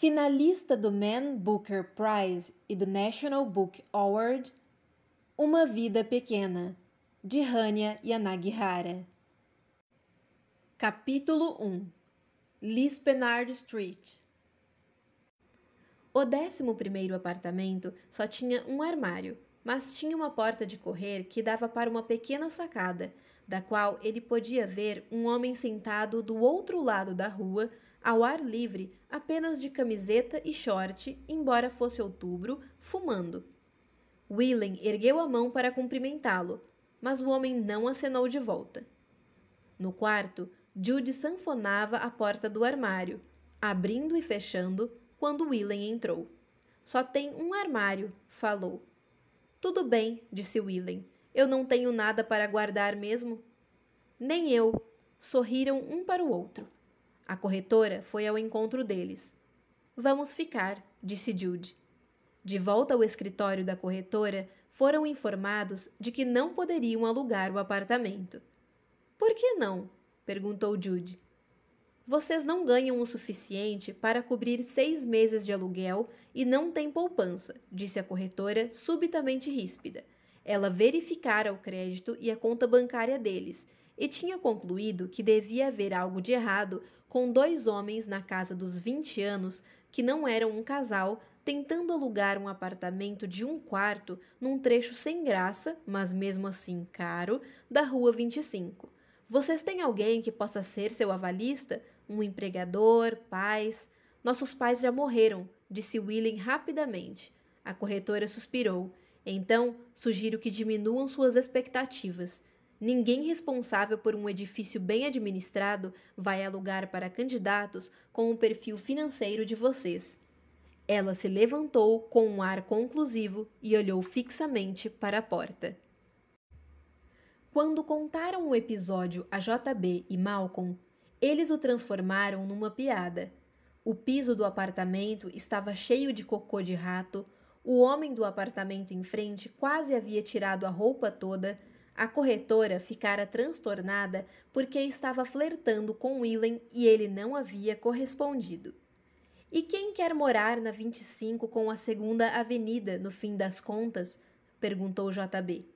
finalista do Man Booker Prize e do National Book Award, Uma Vida Pequena, de Hania Yanagihara. Capítulo 1 Lispenard Street O 11 apartamento só tinha um armário, mas tinha uma porta de correr que dava para uma pequena sacada, da qual ele podia ver um homem sentado do outro lado da rua ao ar livre, apenas de camiseta e short, embora fosse outubro, fumando. Willen ergueu a mão para cumprimentá-lo, mas o homem não acenou de volta. No quarto, Jude sanfonava a porta do armário, abrindo e fechando quando Willen entrou. Só tem um armário, falou. Tudo bem, disse Willen. Eu não tenho nada para guardar mesmo. Nem eu. Sorriram um para o outro. A corretora foi ao encontro deles. Vamos ficar, disse Jude. De volta ao escritório da corretora, foram informados de que não poderiam alugar o apartamento. Por que não? perguntou Jude. Vocês não ganham o suficiente para cobrir seis meses de aluguel e não têm poupança, disse a corretora, subitamente ríspida. Ela verificara o crédito e a conta bancária deles e tinha concluído que devia haver algo de errado com dois homens na casa dos 20 anos que não eram um casal tentando alugar um apartamento de um quarto num trecho sem graça, mas mesmo assim caro, da Rua 25. Vocês têm alguém que possa ser seu avalista? Um empregador, pais? Nossos pais já morreram, disse William rapidamente. A corretora suspirou. Então, sugiro que diminuam suas expectativas. Ninguém responsável por um edifício bem administrado vai alugar para candidatos com o perfil financeiro de vocês. Ela se levantou com um ar conclusivo e olhou fixamente para a porta. Quando contaram o episódio a JB e Malcolm, eles o transformaram numa piada. O piso do apartamento estava cheio de cocô de rato, o homem do apartamento em frente quase havia tirado a roupa toda a corretora ficara transtornada porque estava flertando com Willen e ele não havia correspondido. E quem quer morar na 25 com a Segunda Avenida, no fim das contas? perguntou JB.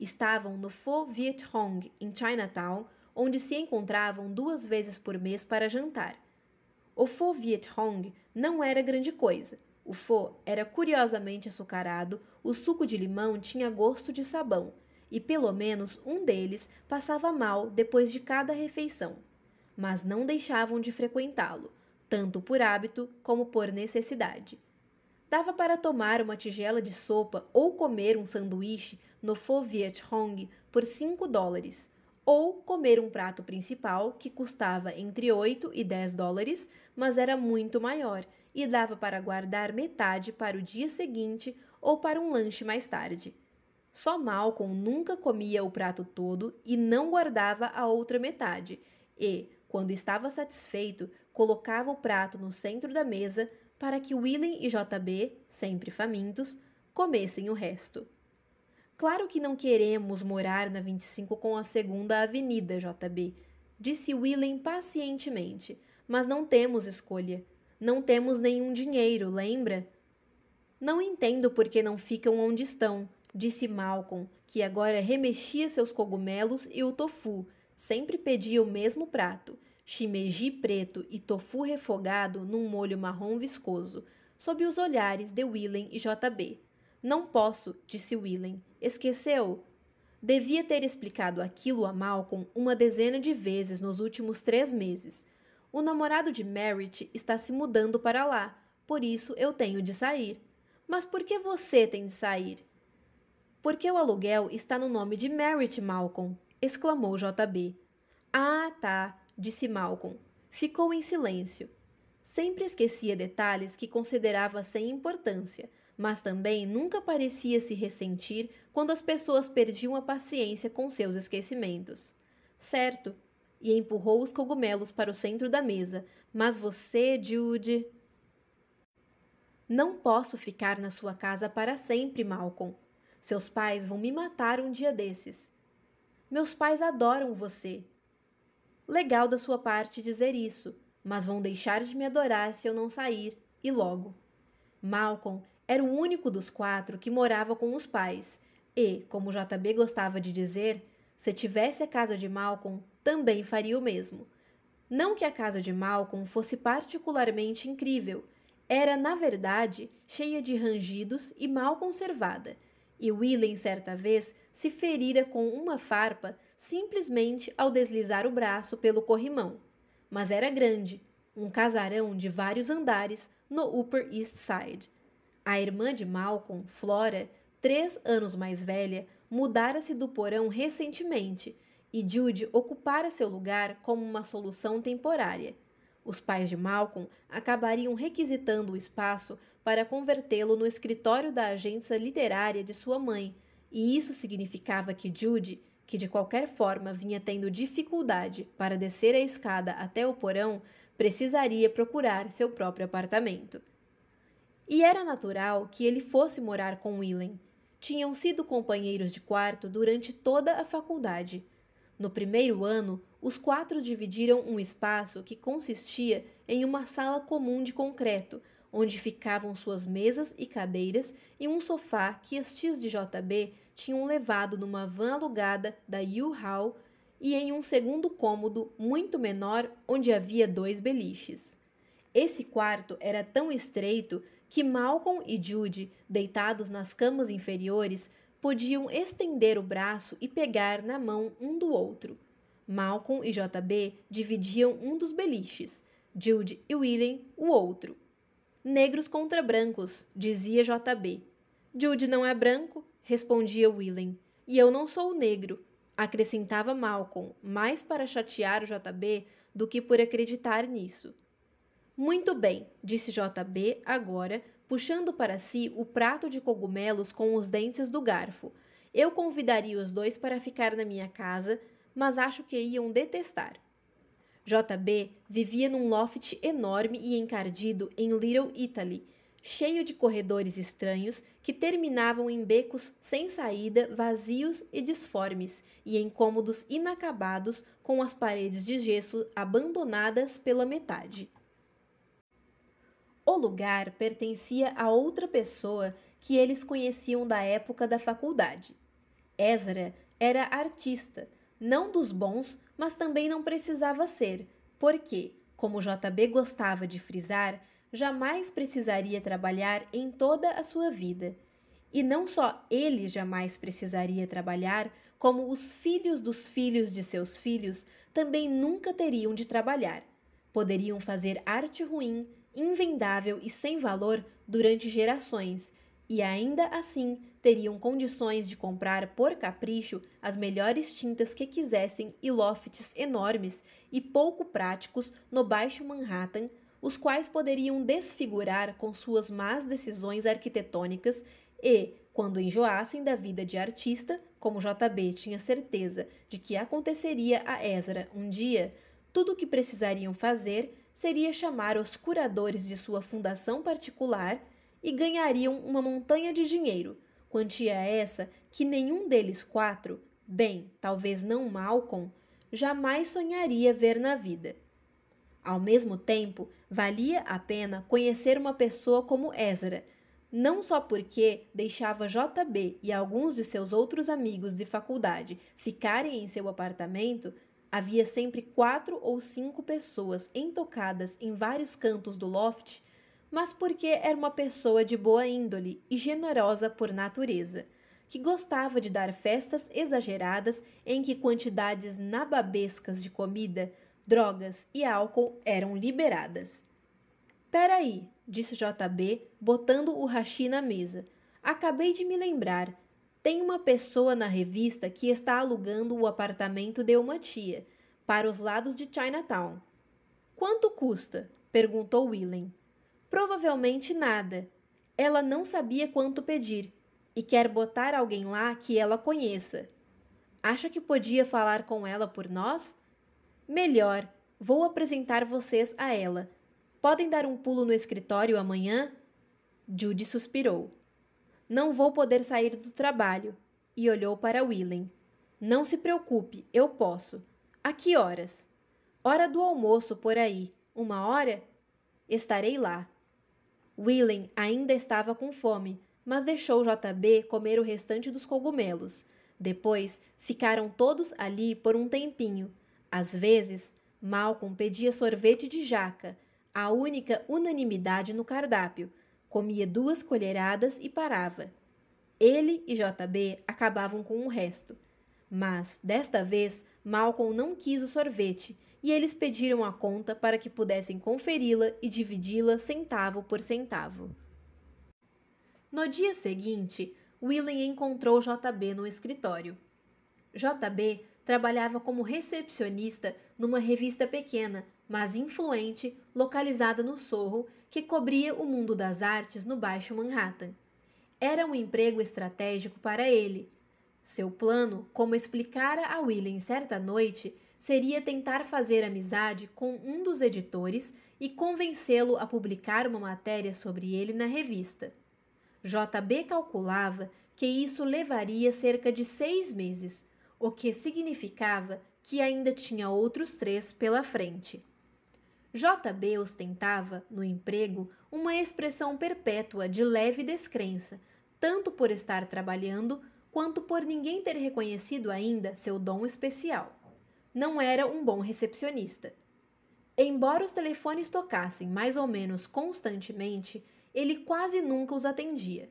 Estavam no Pho Viet Hong, em Chinatown, onde se encontravam duas vezes por mês para jantar. O Pho Viet Hong não era grande coisa. O Pho era curiosamente açucarado, o suco de limão tinha gosto de sabão e pelo menos um deles passava mal depois de cada refeição, mas não deixavam de frequentá-lo, tanto por hábito como por necessidade. Dava para tomar uma tigela de sopa ou comer um sanduíche no Pho Viet Hong por 5 dólares, ou comer um prato principal que custava entre 8 e 10 dólares, mas era muito maior e dava para guardar metade para o dia seguinte ou para um lanche mais tarde. Só Malcolm nunca comia o prato todo e não guardava a outra metade, e, quando estava satisfeito, colocava o prato no centro da mesa para que Willem e JB, sempre famintos, comessem o resto. Claro que não queremos morar na 25 com a segunda avenida, JB, disse Willem pacientemente, mas não temos escolha. Não temos nenhum dinheiro, lembra? Não entendo por que não ficam onde estão, disse Malcolm, que agora remexia seus cogumelos e o tofu. Sempre pedia o mesmo prato: shimeji preto e tofu refogado num molho marrom viscoso, sob os olhares de Willem e JB. Não posso, disse Willem. Esqueceu? Devia ter explicado aquilo a Malcolm uma dezena de vezes nos últimos três meses. O namorado de Merritt está se mudando para lá, por isso eu tenho de sair. Mas por que você tem de sair? Porque o aluguel está no nome de Merritt Malcolm, exclamou JB. Ah, tá, disse Malcolm. Ficou em silêncio. Sempre esquecia detalhes que considerava sem importância, mas também nunca parecia se ressentir quando as pessoas perdiam a paciência com seus esquecimentos. Certo, e empurrou os cogumelos para o centro da mesa. Mas você, Jude. Não posso ficar na sua casa para sempre, Malcolm, seus pais vão me matar um dia desses. Meus pais adoram você. Legal da sua parte dizer isso, mas vão deixar de me adorar se eu não sair, e logo. Malcolm era o único dos quatro que morava com os pais, e, como JB gostava de dizer, se tivesse a casa de Malcolm, também faria o mesmo. Não que a casa de Malcolm fosse particularmente incrível, era, na verdade, cheia de rangidos e mal conservada, e Willem, certa vez, se ferira com uma farpa simplesmente ao deslizar o braço pelo corrimão. Mas era grande, um casarão de vários andares no Upper East Side. A irmã de Malcolm, Flora, três anos mais velha, mudara-se do porão recentemente e Jude ocupara seu lugar como uma solução temporária. Os pais de Malcolm acabariam requisitando o espaço para convertê-lo no escritório da agência literária de sua mãe, e isso significava que Jude, que de qualquer forma vinha tendo dificuldade para descer a escada até o porão, precisaria procurar seu próprio apartamento. E era natural que ele fosse morar com Willen. Tinham sido companheiros de quarto durante toda a faculdade. No primeiro ano, os quatro dividiram um espaço que consistia em uma sala comum de concreto, onde ficavam suas mesas e cadeiras e um sofá que as tias de JB tinham levado numa van alugada da U-Haul e em um segundo cômodo muito menor onde havia dois beliches. Esse quarto era tão estreito que Malcolm e Jude, deitados nas camas inferiores, podiam estender o braço e pegar na mão um do outro. Malcolm e JB dividiam um dos beliches, Jude e William o outro negros contra brancos, dizia JB. Jude não é branco, respondia Willem. E eu não sou negro, acrescentava Malcolm, mais para chatear o JB do que por acreditar nisso. Muito bem, disse JB agora, puxando para si o prato de cogumelos com os dentes do garfo. Eu convidaria os dois para ficar na minha casa, mas acho que iam detestar. JB vivia num loft enorme e encardido em Little Italy, cheio de corredores estranhos que terminavam em becos sem saída, vazios e disformes, e em cômodos inacabados com as paredes de gesso abandonadas pela metade. O lugar pertencia a outra pessoa que eles conheciam da época da faculdade. Ezra era artista, não dos bons, mas também não precisava ser, porque, como JB gostava de frisar, jamais precisaria trabalhar em toda a sua vida. E não só ele jamais precisaria trabalhar, como os filhos dos filhos de seus filhos também nunca teriam de trabalhar. Poderiam fazer arte ruim, invendável e sem valor durante gerações, e ainda assim teriam condições de comprar por capricho as melhores tintas que quisessem e lofts enormes e pouco práticos no Baixo Manhattan, os quais poderiam desfigurar com suas más decisões arquitetônicas e, quando enjoassem da vida de artista, como JB tinha certeza de que aconteceria a Ezra um dia, tudo o que precisariam fazer seria chamar os curadores de sua fundação particular e ganhariam uma montanha de dinheiro, quantia é essa que nenhum deles quatro, bem, talvez não Malcolm, jamais sonharia ver na vida. Ao mesmo tempo, valia a pena conhecer uma pessoa como Ezra, não só porque deixava JB e alguns de seus outros amigos de faculdade ficarem em seu apartamento, havia sempre quatro ou cinco pessoas entocadas em vários cantos do loft mas porque era uma pessoa de boa índole e generosa por natureza, que gostava de dar festas exageradas em que quantidades nababescas de comida, drogas e álcool eram liberadas. Peraí, disse JB, botando o rachi na mesa. Acabei de me lembrar. Tem uma pessoa na revista que está alugando o apartamento de uma tia, para os lados de Chinatown. Quanto custa? perguntou Willem. Provavelmente nada. Ela não sabia quanto pedir e quer botar alguém lá que ela conheça. Acha que podia falar com ela por nós? Melhor, vou apresentar vocês a ela. Podem dar um pulo no escritório amanhã? Judy suspirou. Não vou poder sair do trabalho. E olhou para Willem. Não se preocupe, eu posso. A que horas? Hora do almoço por aí. Uma hora? Estarei lá. Willen ainda estava com fome, mas deixou JB comer o restante dos cogumelos. Depois, ficaram todos ali por um tempinho. Às vezes, Malcolm pedia sorvete de jaca, a única unanimidade no cardápio. Comia duas colheradas e parava. Ele e JB acabavam com o resto. Mas, desta vez, Malcolm não quis o sorvete e eles pediram a conta para que pudessem conferi-la e dividi-la centavo por centavo. No dia seguinte, Willen encontrou JB no escritório. JB trabalhava como recepcionista numa revista pequena, mas influente, localizada no Sorro, que cobria o mundo das artes no Baixo Manhattan. Era um emprego estratégico para ele. Seu plano, como explicara a Willen certa noite, seria tentar fazer amizade com um dos editores e convencê-lo a publicar uma matéria sobre ele na revista. JB calculava que isso levaria cerca de seis meses, o que significava que ainda tinha outros três pela frente. JB ostentava, no emprego, uma expressão perpétua de leve descrença, tanto por estar trabalhando quanto por ninguém ter reconhecido ainda seu dom especial não era um bom recepcionista. Embora os telefones tocassem mais ou menos constantemente, ele quase nunca os atendia.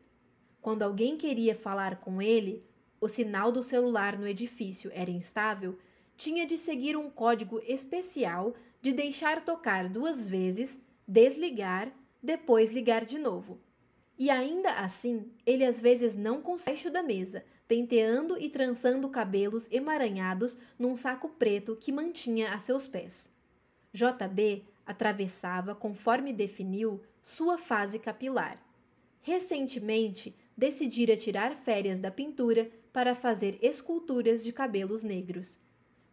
Quando alguém queria falar com ele, o sinal do celular no edifício era instável, tinha de seguir um código especial de deixar tocar duas vezes, desligar, depois ligar de novo. E ainda assim, ele às vezes não consegue da mesa, penteando e trançando cabelos emaranhados num saco preto que mantinha a seus pés. JB atravessava, conforme definiu, sua fase capilar. Recentemente, decidira tirar férias da pintura para fazer esculturas de cabelos negros.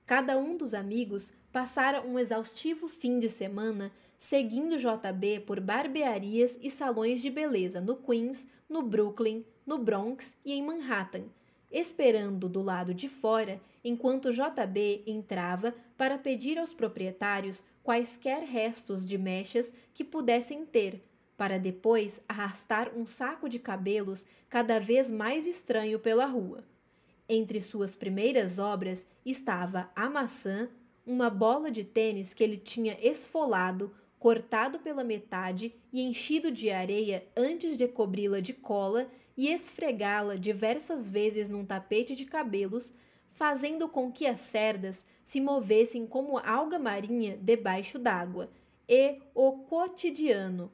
Cada um dos amigos passara um exaustivo fim de semana seguindo JB por barbearias e salões de beleza no Queens, no Brooklyn, no Bronx e em Manhattan, esperando do lado de fora enquanto JB entrava para pedir aos proprietários quaisquer restos de mechas que pudessem ter, para depois arrastar um saco de cabelos cada vez mais estranho pela rua. Entre suas primeiras obras estava a maçã, uma bola de tênis que ele tinha esfolado, cortado pela metade e enchido de areia antes de cobri-la de cola e esfregá-la diversas vezes num tapete de cabelos, fazendo com que as cerdas se movessem como alga marinha debaixo d'água, e o cotidiano,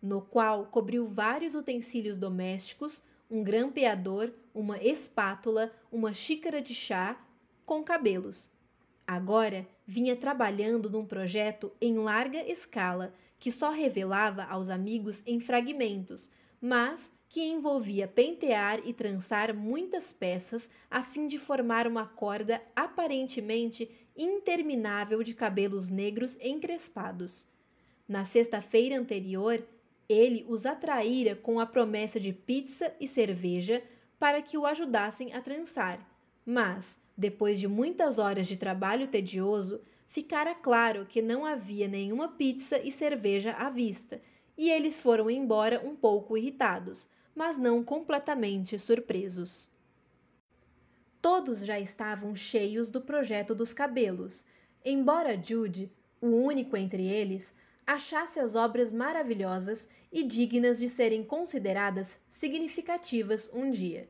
no qual cobriu vários utensílios domésticos, um grampeador, uma espátula, uma xícara de chá, com cabelos. Agora vinha trabalhando num projeto em larga escala que só revelava aos amigos em fragmentos, mas que envolvia pentear e trançar muitas peças a fim de formar uma corda aparentemente interminável de cabelos negros encrespados. Na sexta-feira anterior, ele os atraíra com a promessa de pizza e cerveja para que o ajudassem a trançar. Mas, depois de muitas horas de trabalho tedioso, ficara claro que não havia nenhuma pizza e cerveja à vista, e eles foram embora um pouco irritados, mas não completamente surpresos. Todos já estavam cheios do projeto dos cabelos, embora Jude, o único entre eles, achasse as obras maravilhosas e dignas de serem consideradas significativas um dia.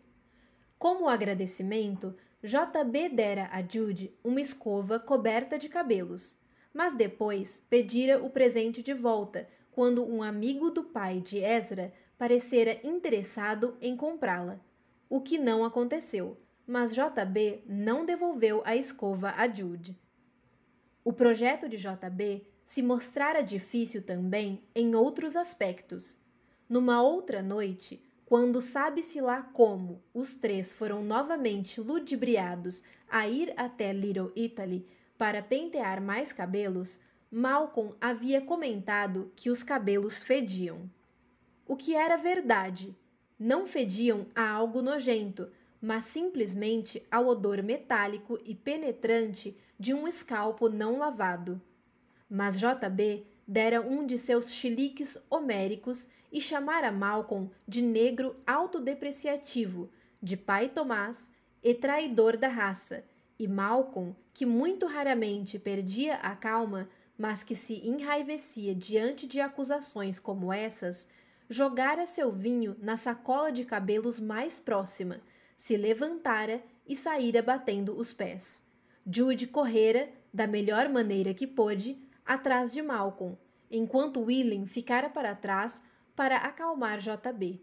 Como agradecimento, JB dera a Jude uma escova coberta de cabelos, mas depois pedira o presente de volta quando um amigo do pai de Ezra parecera interessado em comprá-la, o que não aconteceu, mas JB não devolveu a escova a Jude. O projeto de JB se mostrara difícil também em outros aspectos. Numa outra noite, quando sabe-se lá como os três foram novamente ludibriados a ir até Little Italy para pentear mais cabelos, Malcolm havia comentado que os cabelos fediam o que era verdade. Não fediam a algo nojento, mas simplesmente ao odor metálico e penetrante de um escalpo não lavado. Mas JB dera um de seus chiliques homéricos e chamara Malcolm de negro autodepreciativo, de pai Tomás e traidor da raça, e Malcolm, que muito raramente perdia a calma, mas que se enraivecia diante de acusações como essas, jogara seu vinho na sacola de cabelos mais próxima, se levantara e saíra batendo os pés. Jude correra, da melhor maneira que pôde, atrás de Malcolm, enquanto william ficara para trás para acalmar JB.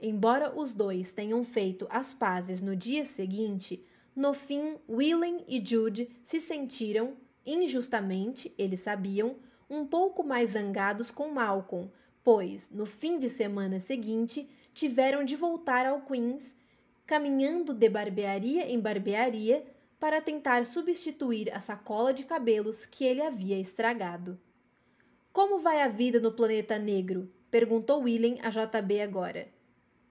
Embora os dois tenham feito as pazes no dia seguinte, no fim Willem e Jude se sentiram, injustamente, eles sabiam, um pouco mais zangados com Malcolm pois, no fim de semana seguinte, tiveram de voltar ao Queens, caminhando de barbearia em barbearia para tentar substituir a sacola de cabelos que ele havia estragado. Como vai a vida no planeta negro? perguntou Willem a JB agora.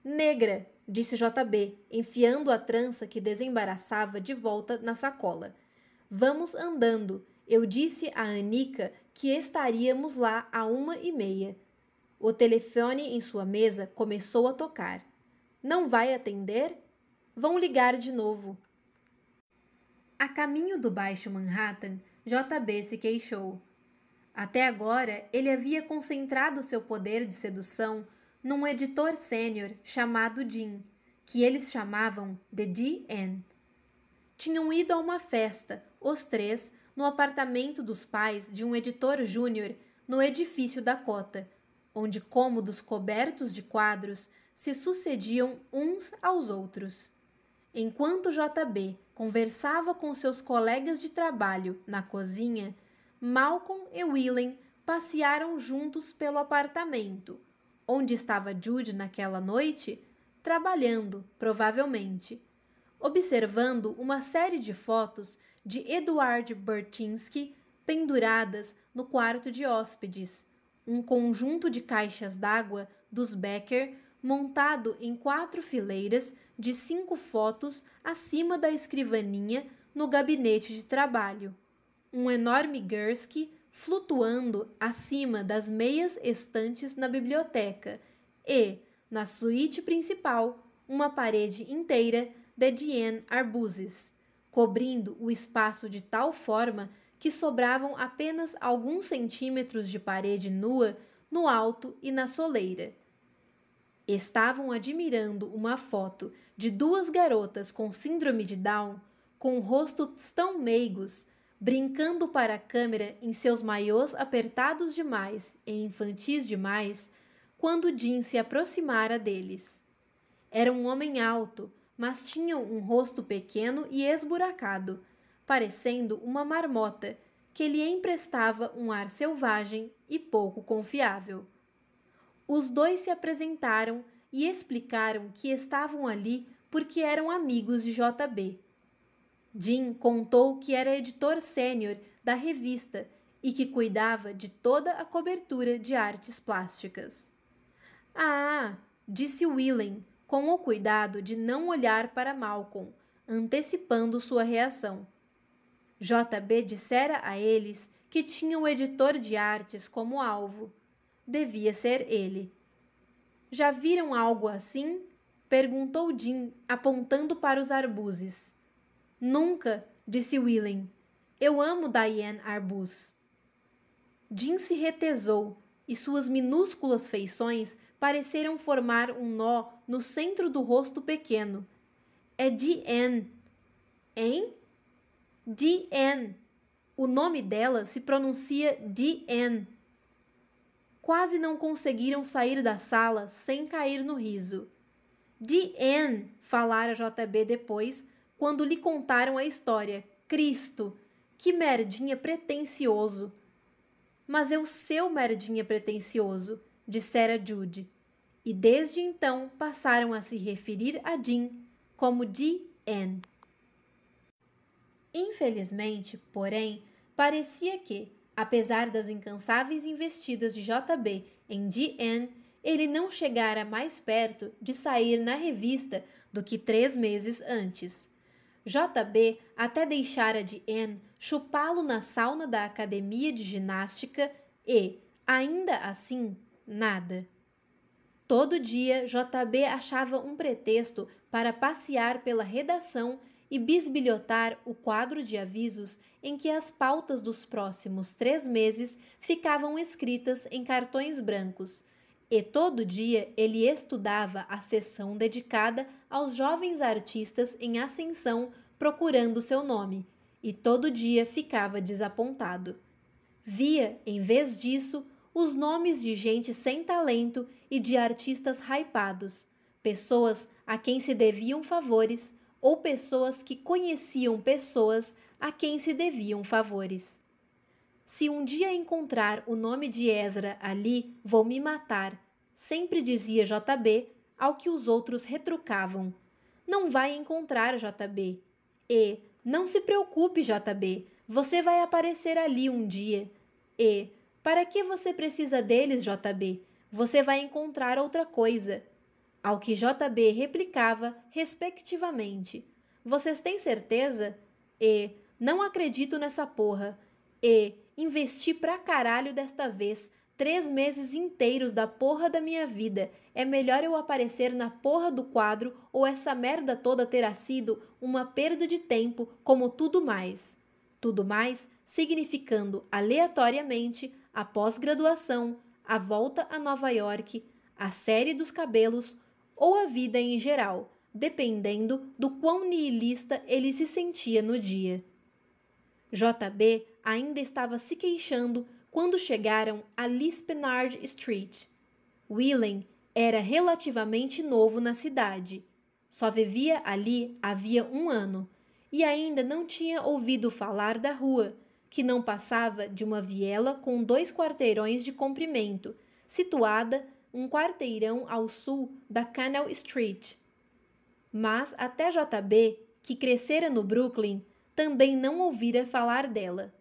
Negra, disse JB, enfiando a trança que desembaraçava de volta na sacola. Vamos andando. Eu disse a Anica que estaríamos lá a uma e meia. O telefone em sua mesa começou a tocar. Não vai atender? Vão ligar de novo. A caminho do Baixo Manhattan, JB se queixou. Até agora, ele havia concentrado seu poder de sedução num editor sênior chamado Jim, que eles chamavam de D.N. Tinham ido a uma festa, os três, no apartamento dos pais de um editor júnior no edifício da Cota, onde cômodos cobertos de quadros se sucediam uns aos outros. Enquanto JB conversava com seus colegas de trabalho na cozinha, Malcolm e Willem passearam juntos pelo apartamento, onde estava Jude naquela noite, trabalhando, provavelmente, observando uma série de fotos de Eduard Bertinsky penduradas no quarto de hóspedes um conjunto de caixas d'água dos Becker montado em quatro fileiras de cinco fotos acima da escrivaninha no gabinete de trabalho. Um enorme Gersky flutuando acima das meias estantes na biblioteca e, na suíte principal, uma parede inteira de Diane Arbuzes, cobrindo o espaço de tal forma que sobravam apenas alguns centímetros de parede nua no alto e na soleira. Estavam admirando uma foto de duas garotas com síndrome de Down, com rostos tão meigos, brincando para a câmera em seus maiôs apertados demais e infantis demais, quando Jim se aproximara deles. Era um homem alto, mas tinha um rosto pequeno e esburacado, parecendo uma marmota que lhe emprestava um ar selvagem e pouco confiável. Os dois se apresentaram e explicaram que estavam ali porque eram amigos de JB. Jim contou que era editor sênior da revista e que cuidava de toda a cobertura de artes plásticas. Ah, disse Willem, com o cuidado de não olhar para Malcolm, antecipando sua reação. JB dissera a eles que tinha o editor de artes como alvo. Devia ser ele. Já viram algo assim? perguntou Jim, apontando para os arbuzes. Nunca, disse Willem. Eu amo Diane Arbus. Jim se retesou e suas minúsculas feições pareceram formar um nó no centro do rosto pequeno. É de Hein? DN. O nome dela se pronuncia DN. Quase não conseguiram sair da sala sem cair no riso. DN, falara JB depois, quando lhe contaram a história. Cristo, que merdinha pretensioso. Mas é o seu merdinha pretensioso, dissera Jude. E desde então passaram a se referir a Jim como D.N. Infelizmente, porém, parecia que, apesar das incansáveis investidas de JB em DN, ele não chegara mais perto de sair na revista do que três meses antes. JB até deixara de N chupá-lo na sauna da academia de ginástica e, ainda assim, nada. Todo dia, JB achava um pretexto para passear pela redação e bisbilhotar o quadro de avisos em que as pautas dos próximos três meses ficavam escritas em cartões brancos. E todo dia ele estudava a sessão dedicada aos jovens artistas em ascensão procurando seu nome, e todo dia ficava desapontado. Via, em vez disso, os nomes de gente sem talento e de artistas hypados, pessoas a quem se deviam favores, ou pessoas que conheciam pessoas a quem se deviam favores. Se um dia encontrar o nome de Ezra ali, vou me matar, sempre dizia JB ao que os outros retrucavam. Não vai encontrar JB. E, não se preocupe, JB, você vai aparecer ali um dia. E, para que você precisa deles, JB? Você vai encontrar outra coisa ao que JB replicava, respectivamente: Vocês têm certeza? E não acredito nessa porra. E investi pra caralho desta vez. Três meses inteiros da porra da minha vida. É melhor eu aparecer na porra do quadro ou essa merda toda terá sido uma perda de tempo, como tudo mais. Tudo mais significando aleatoriamente a pós-graduação, a volta a Nova York, a série dos cabelos, ou a vida em geral, dependendo do quão nihilista ele se sentia no dia. JB ainda estava se queixando quando chegaram a Lispenard Street. Willen era relativamente novo na cidade. Só vivia ali havia um ano e ainda não tinha ouvido falar da rua, que não passava de uma viela com dois quarteirões de comprimento, situada um quarteirão ao sul da Canal Street. Mas até JB, que crescera no Brooklyn, também não ouvira falar dela.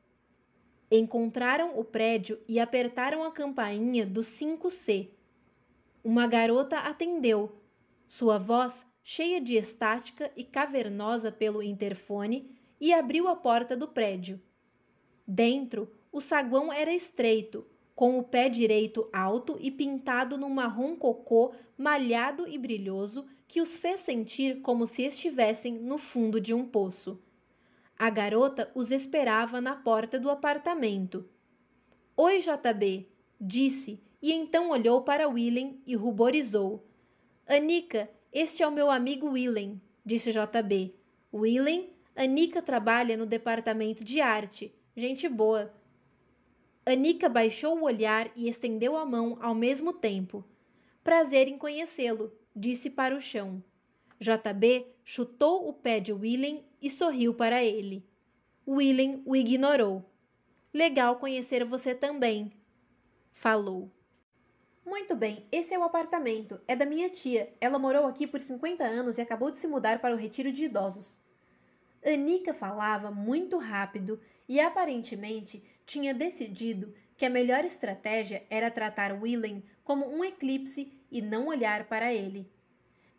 Encontraram o prédio e apertaram a campainha do 5C. Uma garota atendeu. Sua voz, cheia de estática e cavernosa pelo interfone, e abriu a porta do prédio. Dentro, o saguão era estreito com o pé direito alto e pintado num marrom cocô malhado e brilhoso que os fez sentir como se estivessem no fundo de um poço. A garota os esperava na porta do apartamento. Oi, JB, disse, e então olhou para Willem e ruborizou. Anica, este é o meu amigo Willem, disse JB. Willem, Anica trabalha no departamento de arte. Gente boa. Anica baixou o olhar e estendeu a mão ao mesmo tempo. Prazer em conhecê-lo, disse para o chão. JB chutou o pé de Willem e sorriu para ele. Willem o ignorou. Legal conhecer você também, falou. Muito bem, esse é o apartamento. É da minha tia. Ela morou aqui por 50 anos e acabou de se mudar para o retiro de idosos. Anica falava muito rápido e aparentemente tinha decidido que a melhor estratégia era tratar Willem como um eclipse e não olhar para ele.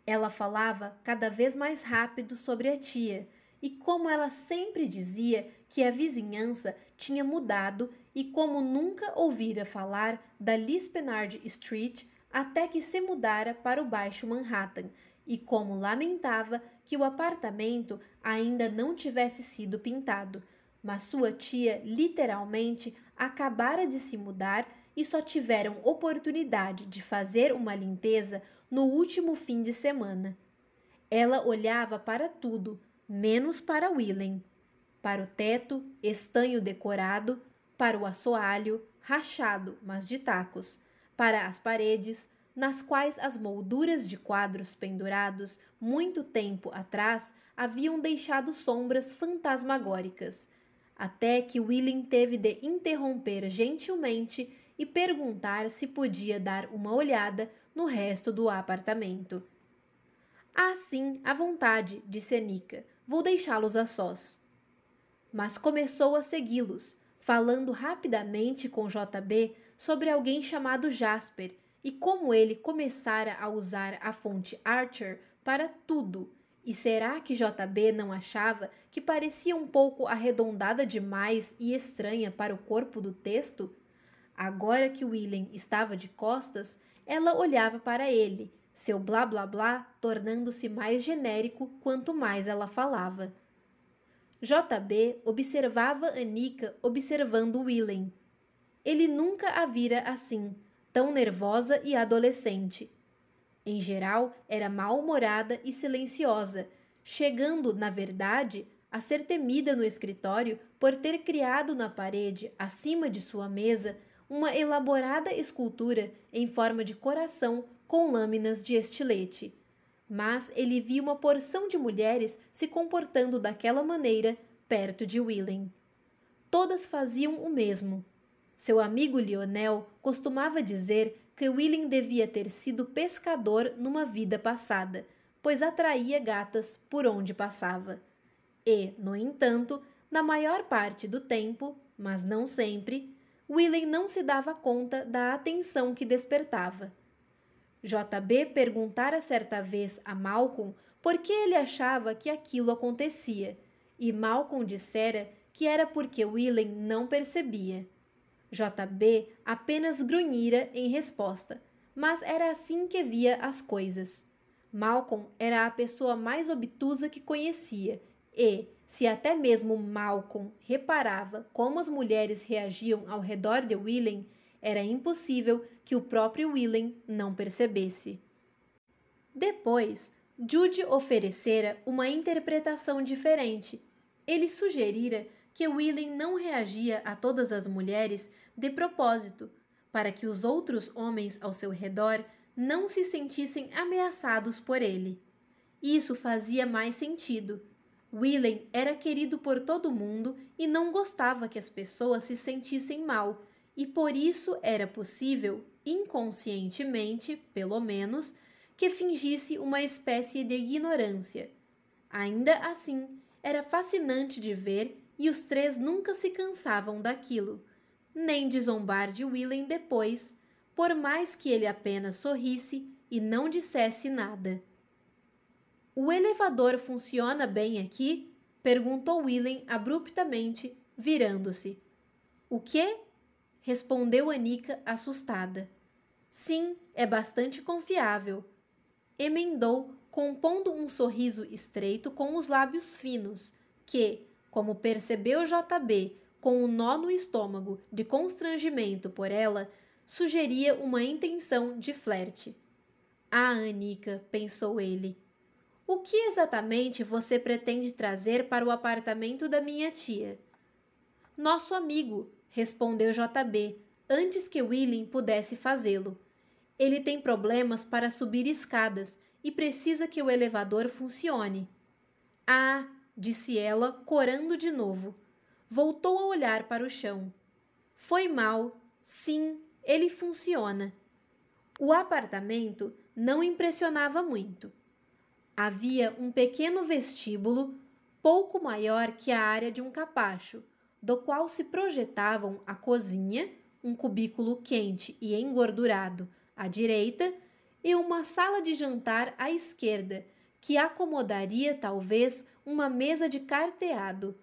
Ela falava cada vez mais rápido sobre a tia e como ela sempre dizia que a vizinhança tinha mudado e como nunca ouvira falar da Lispenard Street até que se mudara para o Baixo Manhattan e como lamentava que o apartamento ainda não tivesse sido pintado mas sua tia literalmente acabara de se mudar e só tiveram oportunidade de fazer uma limpeza no último fim de semana. Ela olhava para tudo, menos para Willem. Para o teto, estanho decorado, para o assoalho, rachado, mas de tacos, para as paredes, nas quais as molduras de quadros pendurados muito tempo atrás haviam deixado sombras fantasmagóricas, até que William teve de interromper gentilmente e perguntar se podia dar uma olhada no resto do apartamento. Ah, sim, à vontade, disse Anica. Vou deixá-los a sós. Mas começou a segui-los, falando rapidamente com JB sobre alguém chamado Jasper e como ele começara a usar a fonte Archer para tudo e será que JB não achava que parecia um pouco arredondada demais e estranha para o corpo do texto? Agora que William estava de costas, ela olhava para ele, seu blá blá blá tornando-se mais genérico quanto mais ela falava. JB observava Anica observando Willem. Ele nunca a vira assim, tão nervosa e adolescente. Em geral, era mal-humorada e silenciosa, chegando, na verdade, a ser temida no escritório por ter criado na parede, acima de sua mesa, uma elaborada escultura em forma de coração com lâminas de estilete. Mas ele via uma porção de mulheres se comportando daquela maneira perto de Willem. Todas faziam o mesmo. Seu amigo Lionel costumava dizer que Willing devia ter sido pescador numa vida passada, pois atraía gatas por onde passava. E, no entanto, na maior parte do tempo, mas não sempre, Willing não se dava conta da atenção que despertava. JB perguntara certa vez a Malcolm por que ele achava que aquilo acontecia, e Malcolm dissera que era porque Willing não percebia. JB apenas grunhira em resposta, mas era assim que via as coisas. Malcolm era a pessoa mais obtusa que conhecia e, se até mesmo Malcolm reparava como as mulheres reagiam ao redor de Willem, era impossível que o próprio Willem não percebesse. Depois, Jude oferecera uma interpretação diferente. Ele sugerira que Willem não reagia a todas as mulheres de propósito, para que os outros homens ao seu redor não se sentissem ameaçados por ele. Isso fazia mais sentido. Willem era querido por todo mundo e não gostava que as pessoas se sentissem mal, e por isso era possível, inconscientemente, pelo menos, que fingisse uma espécie de ignorância. Ainda assim, era fascinante de ver e os três nunca se cansavam daquilo, nem de zombar de Willem depois, por mais que ele apenas sorrisse e não dissesse nada. O elevador funciona bem aqui? perguntou Willem abruptamente, virando-se. O quê? respondeu Anica assustada. Sim, é bastante confiável. Emendou, compondo um sorriso estreito com os lábios finos, que, como percebeu JB, com o um nó no estômago de constrangimento por ela, sugeria uma intenção de flerte. Ah, Anica, pensou ele. O que exatamente você pretende trazer para o apartamento da minha tia? Nosso amigo, respondeu JB, antes que William pudesse fazê-lo. Ele tem problemas para subir escadas e precisa que o elevador funcione. Ah, disse ela, corando de novo. Voltou a olhar para o chão. Foi mal. Sim, ele funciona. O apartamento não impressionava muito. Havia um pequeno vestíbulo, pouco maior que a área de um capacho, do qual se projetavam a cozinha, um cubículo quente e engordurado à direita e uma sala de jantar à esquerda, que acomodaria talvez uma mesa de carteado.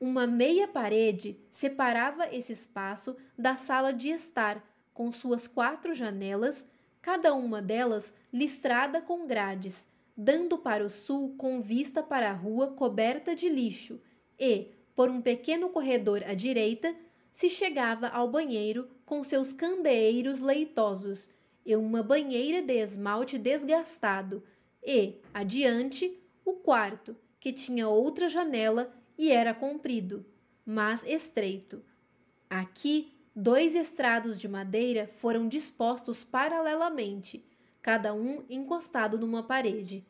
Uma meia parede separava esse espaço da sala de estar, com suas quatro janelas, cada uma delas listrada com grades, dando para o sul com vista para a rua coberta de lixo, e, por um pequeno corredor à direita, se chegava ao banheiro com seus candeeiros leitosos e uma banheira de esmalte desgastado, e, adiante, o quarto, que tinha outra janela e era comprido, mas estreito. Aqui, dois estrados de madeira foram dispostos paralelamente, cada um encostado numa parede.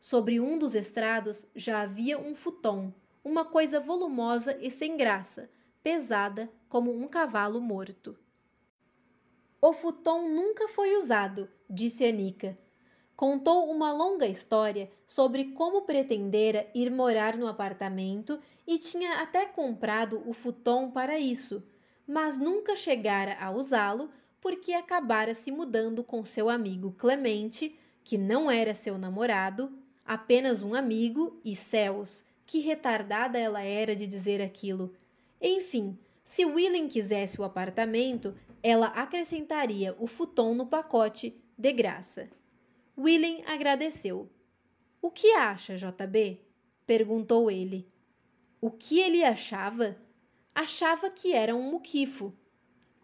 Sobre um dos estrados já havia um futon, uma coisa volumosa e sem graça, pesada como um cavalo morto. O futon nunca foi usado, disse Anica contou uma longa história sobre como pretendera ir morar no apartamento e tinha até comprado o futon para isso, mas nunca chegara a usá-lo porque acabara se mudando com seu amigo Clemente, que não era seu namorado, apenas um amigo e céus, que retardada ela era de dizer aquilo. Enfim, se Willem quisesse o apartamento, ela acrescentaria o futon no pacote de graça. William agradeceu. O que acha, JB? perguntou ele. O que ele achava? Achava que era um muquifo.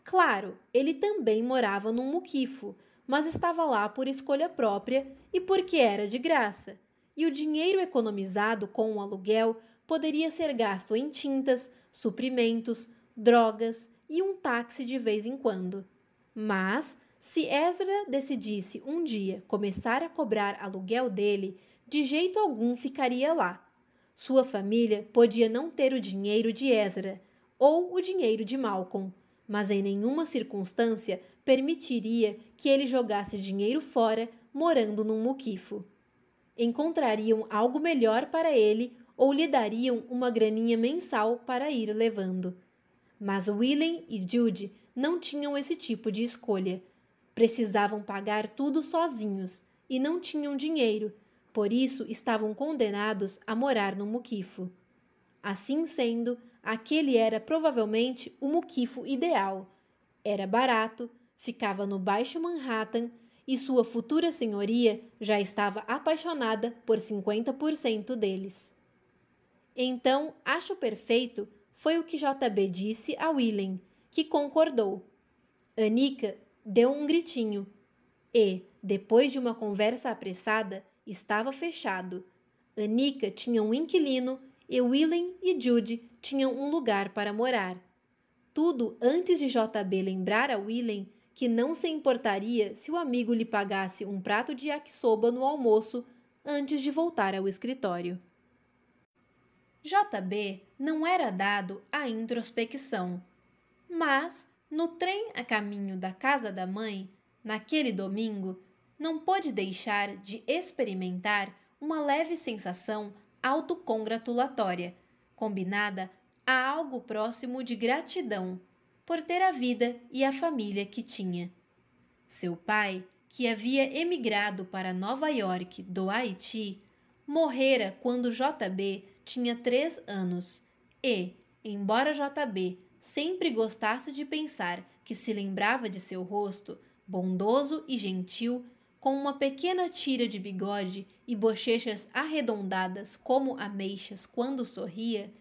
Claro, ele também morava num muquifo, mas estava lá por escolha própria e porque era de graça. E o dinheiro economizado com o aluguel poderia ser gasto em tintas, suprimentos, drogas e um táxi de vez em quando. Mas se Ezra decidisse um dia começar a cobrar aluguel dele, de jeito algum ficaria lá. Sua família podia não ter o dinheiro de Ezra ou o dinheiro de Malcolm, mas em nenhuma circunstância permitiria que ele jogasse dinheiro fora morando num muquifo. Encontrariam algo melhor para ele ou lhe dariam uma graninha mensal para ir levando. Mas William e Jude não tinham esse tipo de escolha Precisavam pagar tudo sozinhos e não tinham dinheiro, por isso estavam condenados a morar no muquifo. Assim sendo, aquele era provavelmente o muquifo ideal. Era barato, ficava no Baixo Manhattan e sua futura senhoria já estava apaixonada por 50% deles. Então, acho perfeito foi o que JB disse a Willem, que concordou. Anica Deu um gritinho e, depois de uma conversa apressada, estava fechado. Anica tinha um inquilino e Willem e Jude tinham um lugar para morar. Tudo antes de JB lembrar a Willem que não se importaria se o amigo lhe pagasse um prato de yakisoba no almoço antes de voltar ao escritório. JB não era dado à introspecção, mas no trem a caminho da casa da mãe, naquele domingo, não pôde deixar de experimentar uma leve sensação autocongratulatória, combinada a algo próximo de gratidão por ter a vida e a família que tinha. Seu pai, que havia emigrado para Nova York do Haiti, morrera quando JB tinha três anos e, embora JB sempre gostasse de pensar que se lembrava de seu rosto, bondoso e gentil, com uma pequena tira de bigode e bochechas arredondadas como ameixas quando sorria,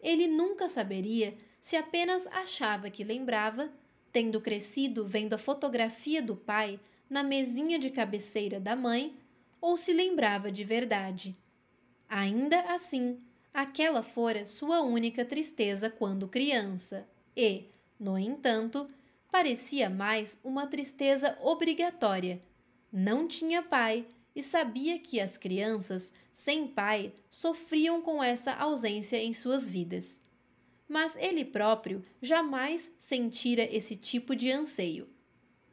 ele nunca saberia se apenas achava que lembrava, tendo crescido vendo a fotografia do pai na mesinha de cabeceira da mãe, ou se lembrava de verdade. Ainda assim, Aquela fora sua única tristeza quando criança, e, no entanto, parecia mais uma tristeza obrigatória. Não tinha pai e sabia que as crianças sem pai sofriam com essa ausência em suas vidas. Mas ele próprio jamais sentira esse tipo de anseio.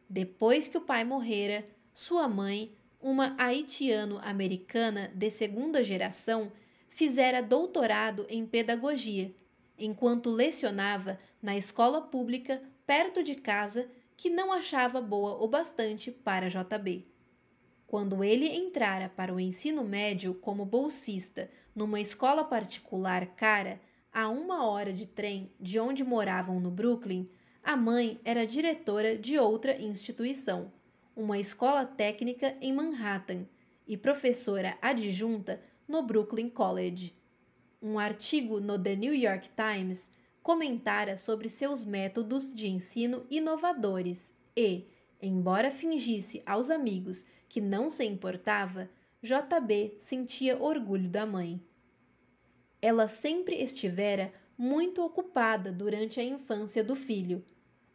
Depois que o pai morrera, sua mãe, uma haitiano-americana de segunda geração, fizera doutorado em pedagogia, enquanto lecionava na escola pública perto de casa que não achava boa o bastante para JB. Quando ele entrara para o ensino médio como bolsista numa escola particular cara, a uma hora de trem de onde moravam no Brooklyn, a mãe era diretora de outra instituição, uma escola técnica em Manhattan, e professora adjunta no Brooklyn College. Um artigo no The New York Times comentara sobre seus métodos de ensino inovadores e, embora fingisse aos amigos que não se importava, JB sentia orgulho da mãe. Ela sempre estivera muito ocupada durante a infância do filho,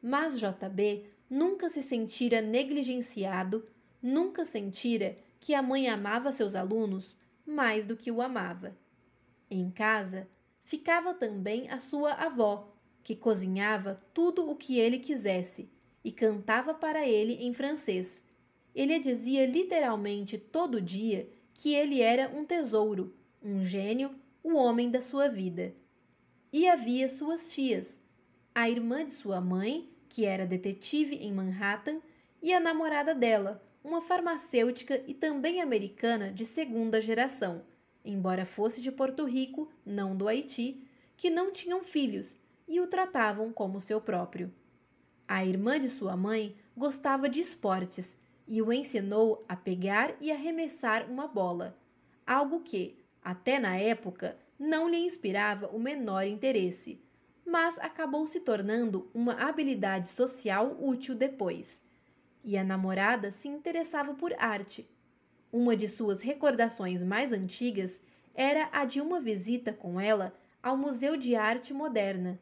mas JB nunca se sentira negligenciado, nunca sentira que a mãe amava seus alunos mais do que o amava. Em casa ficava também a sua avó, que cozinhava tudo o que ele quisesse e cantava para ele em francês. Ele dizia literalmente todo dia que ele era um tesouro, um gênio, o homem da sua vida. E havia suas tias, a irmã de sua mãe, que era detetive em Manhattan, e a namorada dela, uma farmacêutica e também americana de segunda geração, embora fosse de Porto Rico, não do Haiti, que não tinham filhos e o tratavam como seu próprio. A irmã de sua mãe gostava de esportes e o ensinou a pegar e arremessar uma bola, algo que, até na época, não lhe inspirava o menor interesse, mas acabou se tornando uma habilidade social útil depois e a namorada se interessava por arte. Uma de suas recordações mais antigas era a de uma visita com ela ao Museu de Arte Moderna,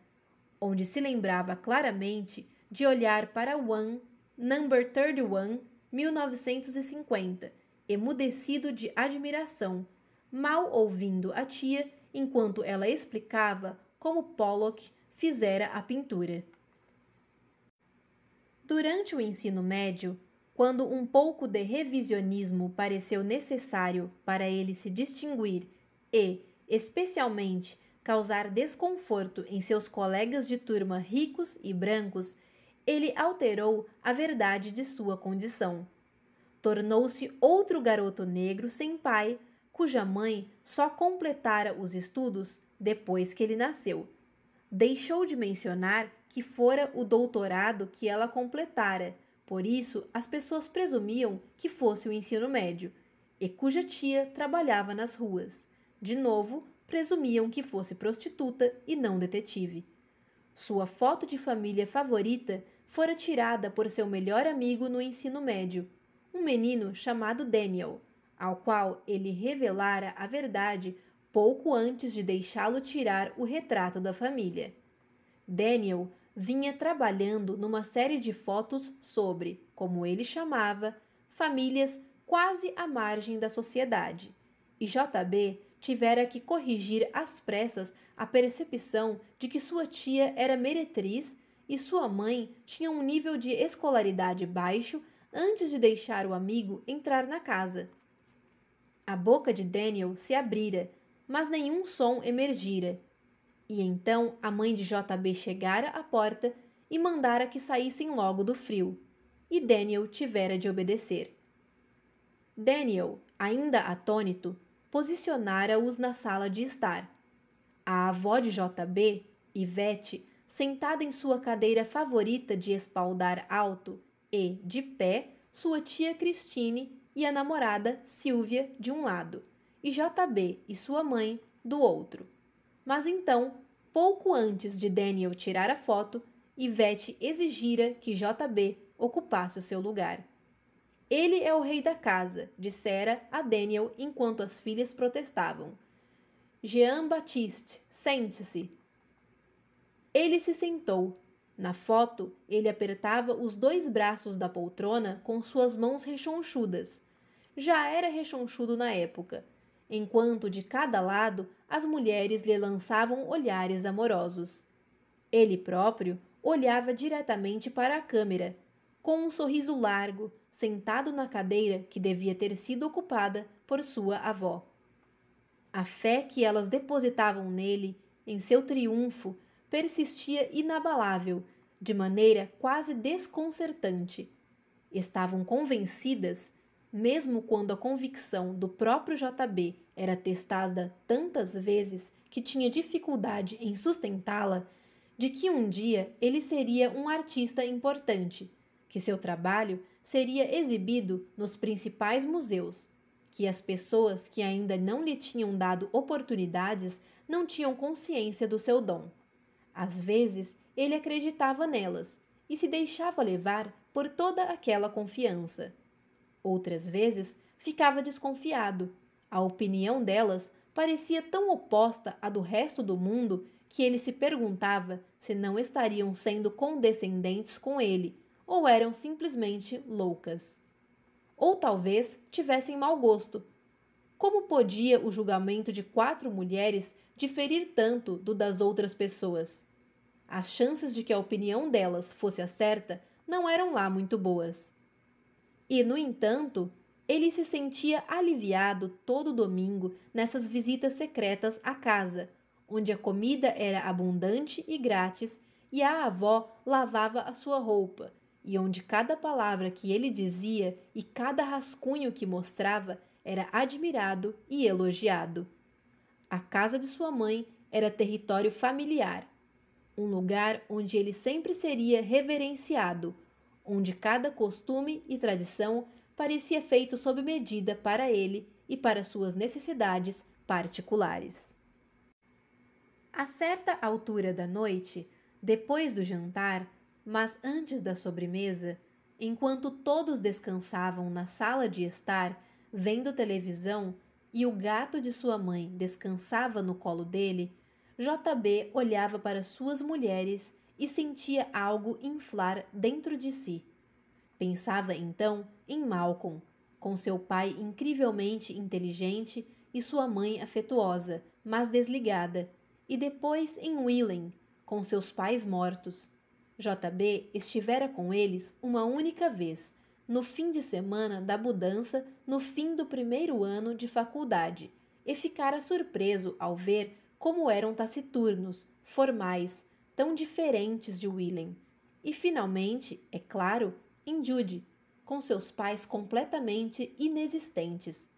onde se lembrava claramente de olhar para One, Number 31, 1950, emudecido de admiração, mal ouvindo a tia enquanto ela explicava como Pollock fizera a pintura. Durante o ensino médio, quando um pouco de revisionismo pareceu necessário para ele se distinguir e, especialmente, causar desconforto em seus colegas de turma ricos e brancos, ele alterou a verdade de sua condição. Tornou-se outro garoto negro sem pai, cuja mãe só completara os estudos depois que ele nasceu deixou de mencionar que fora o doutorado que ela completara, por isso as pessoas presumiam que fosse o ensino médio, e cuja tia trabalhava nas ruas. De novo, presumiam que fosse prostituta e não detetive. Sua foto de família favorita fora tirada por seu melhor amigo no ensino médio, um menino chamado Daniel, ao qual ele revelara a verdade pouco antes de deixá-lo tirar o retrato da família. Daniel vinha trabalhando numa série de fotos sobre, como ele chamava, famílias quase à margem da sociedade. E JB tivera que corrigir às pressas a percepção de que sua tia era meretriz e sua mãe tinha um nível de escolaridade baixo antes de deixar o amigo entrar na casa. A boca de Daniel se abrira mas nenhum som emergira. E então a mãe de JB chegara à porta e mandara que saíssem logo do frio, e Daniel tivera de obedecer. Daniel, ainda atônito, posicionara-os na sala de estar. A avó de JB, Ivete, sentada em sua cadeira favorita de espaldar alto, e, de pé, sua tia Cristine e a namorada Silvia de um lado e JB e sua mãe do outro. Mas então, pouco antes de Daniel tirar a foto, Ivete exigira que JB ocupasse o seu lugar. Ele é o rei da casa, dissera a Daniel enquanto as filhas protestavam. Jean Baptiste, sente-se. Ele se sentou. Na foto, ele apertava os dois braços da poltrona com suas mãos rechonchudas. Já era rechonchudo na época, enquanto de cada lado as mulheres lhe lançavam olhares amorosos. Ele próprio olhava diretamente para a câmera, com um sorriso largo, sentado na cadeira que devia ter sido ocupada por sua avó. A fé que elas depositavam nele, em seu triunfo, persistia inabalável, de maneira quase desconcertante. Estavam convencidas mesmo quando a convicção do próprio JB era testada tantas vezes que tinha dificuldade em sustentá-la, de que um dia ele seria um artista importante, que seu trabalho seria exibido nos principais museus, que as pessoas que ainda não lhe tinham dado oportunidades não tinham consciência do seu dom. Às vezes, ele acreditava nelas e se deixava levar por toda aquela confiança. Outras vezes, ficava desconfiado. A opinião delas parecia tão oposta à do resto do mundo que ele se perguntava se não estariam sendo condescendentes com ele ou eram simplesmente loucas. Ou talvez tivessem mau gosto. Como podia o julgamento de quatro mulheres diferir tanto do das outras pessoas? As chances de que a opinião delas fosse a certa não eram lá muito boas. E, no entanto, ele se sentia aliviado todo domingo nessas visitas secretas à casa, onde a comida era abundante e grátis e a avó lavava a sua roupa, e onde cada palavra que ele dizia e cada rascunho que mostrava era admirado e elogiado. A casa de sua mãe era território familiar, um lugar onde ele sempre seria reverenciado onde cada costume e tradição parecia feito sob medida para ele e para suas necessidades particulares. A certa altura da noite, depois do jantar, mas antes da sobremesa, enquanto todos descansavam na sala de estar, vendo televisão, e o gato de sua mãe descansava no colo dele, JB olhava para suas mulheres e sentia algo inflar dentro de si. Pensava então em Malcolm, com seu pai incrivelmente inteligente e sua mãe afetuosa, mas desligada, e depois em Willem, com seus pais mortos. JB estivera com eles uma única vez, no fim de semana da mudança, no fim do primeiro ano de faculdade, e ficara surpreso ao ver como eram taciturnos, formais, tão diferentes de Willem. E finalmente, é claro, em Jude, com seus pais completamente inexistentes.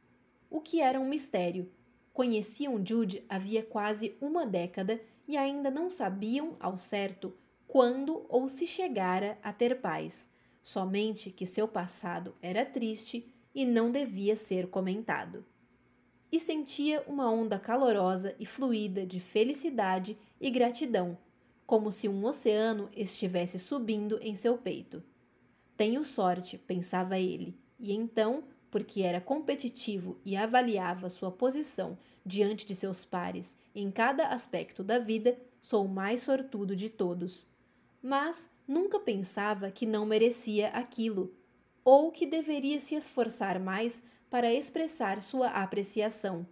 O que era um mistério. Conheciam Jude havia quase uma década e ainda não sabiam ao certo quando ou se chegara a ter pais. Somente que seu passado era triste e não devia ser comentado. E sentia uma onda calorosa e fluida de felicidade e gratidão como se um oceano estivesse subindo em seu peito. Tenho sorte, pensava ele, e então, porque era competitivo e avaliava sua posição diante de seus pares em cada aspecto da vida, sou o mais sortudo de todos. Mas nunca pensava que não merecia aquilo, ou que deveria se esforçar mais para expressar sua apreciação.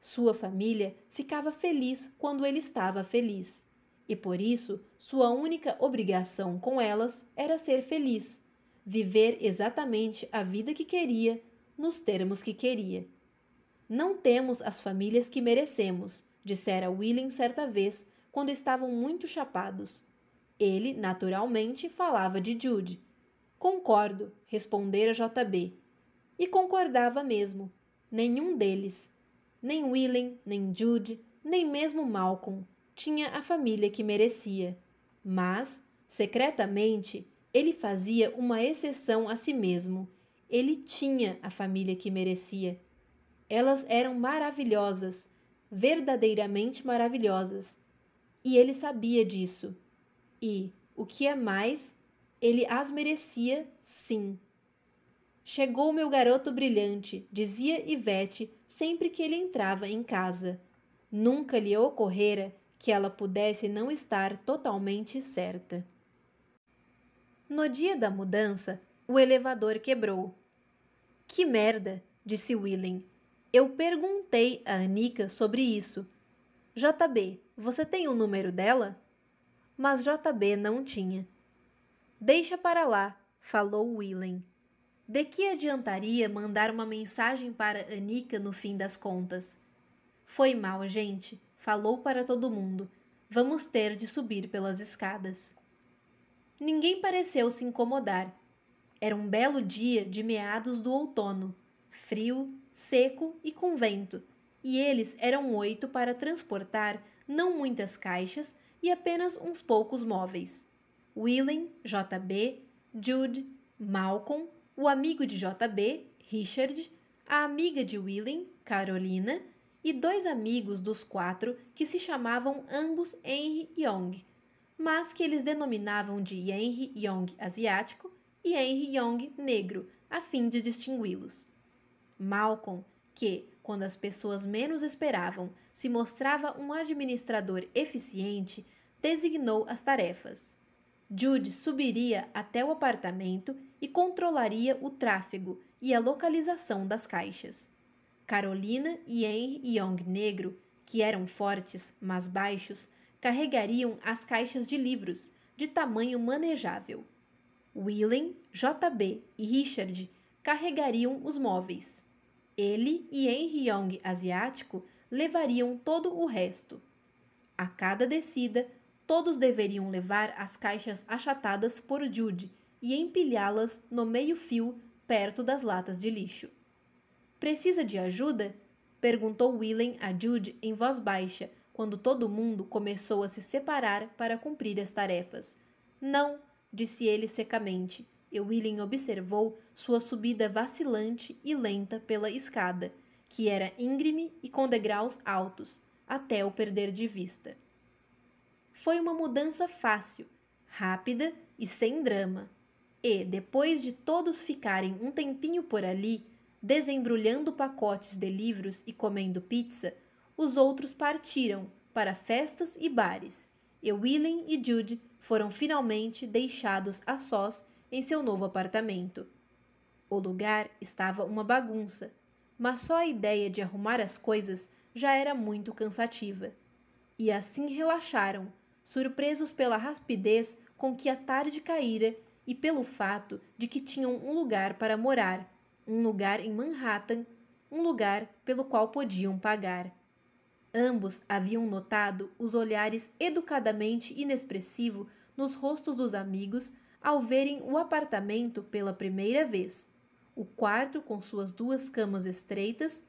Sua família ficava feliz quando ele estava feliz e por isso sua única obrigação com elas era ser feliz, viver exatamente a vida que queria, nos termos que queria. Não temos as famílias que merecemos, dissera William certa vez, quando estavam muito chapados. Ele, naturalmente, falava de Jude. Concordo, respondera JB. E concordava mesmo. Nenhum deles. Nem Willen, nem Jude, nem mesmo Malcolm tinha a família que merecia, mas, secretamente, ele fazia uma exceção a si mesmo. Ele tinha a família que merecia. Elas eram maravilhosas, verdadeiramente maravilhosas. E ele sabia disso. E, o que é mais, ele as merecia sim. Chegou meu garoto brilhante, dizia Ivete sempre que ele entrava em casa. Nunca lhe ocorrera que ela pudesse não estar totalmente certa. No dia da mudança, o elevador quebrou. Que merda, disse Willem. Eu perguntei a Anica sobre isso. JB, você tem o um número dela? Mas JB não tinha. Deixa para lá, falou Willem. De que adiantaria mandar uma mensagem para Anica no fim das contas? Foi mal, gente falou para todo mundo: Vamos ter de subir pelas escadas. Ninguém pareceu se incomodar. Era um belo dia de meados do outono, frio, seco e com vento, e eles eram oito para transportar não muitas caixas e apenas uns poucos móveis. Willem, JB, Jude, Malcolm, o amigo de JB, Richard, a amiga de Willem, Carolina, e dois amigos dos quatro que se chamavam ambos Henry Young, mas que eles denominavam de Henry Young asiático e Henry Young negro, a fim de distingui-los. Malcolm, que, quando as pessoas menos esperavam, se mostrava um administrador eficiente, designou as tarefas. Jude subiria até o apartamento e controlaria o tráfego e a localização das caixas. Carolina e Henry Yong Negro, que eram fortes, mas baixos, carregariam as caixas de livros, de tamanho manejável. Willem, JB e Richard carregariam os móveis. Ele e Henry Young asiático levariam todo o resto. A cada descida, todos deveriam levar as caixas achatadas por Jude e empilhá-las no meio-fio perto das latas de lixo. Precisa de ajuda? perguntou Willem a Jude em voz baixa, quando todo mundo começou a se separar para cumprir as tarefas. Não, disse ele secamente. E Willem observou sua subida vacilante e lenta pela escada, que era íngreme e com degraus altos, até o perder de vista. Foi uma mudança fácil, rápida e sem drama. E, depois de todos ficarem um tempinho por ali, desembrulhando pacotes de livros e comendo pizza, os outros partiram para festas e bares, e Willem e Jude foram finalmente deixados a sós em seu novo apartamento. O lugar estava uma bagunça, mas só a ideia de arrumar as coisas já era muito cansativa. E assim relaxaram, surpresos pela rapidez com que a tarde caíra e pelo fato de que tinham um lugar para morar um lugar em Manhattan, um lugar pelo qual podiam pagar. Ambos haviam notado os olhares educadamente inexpressivo nos rostos dos amigos ao verem o apartamento pela primeira vez. O quarto, com suas duas camas estreitas,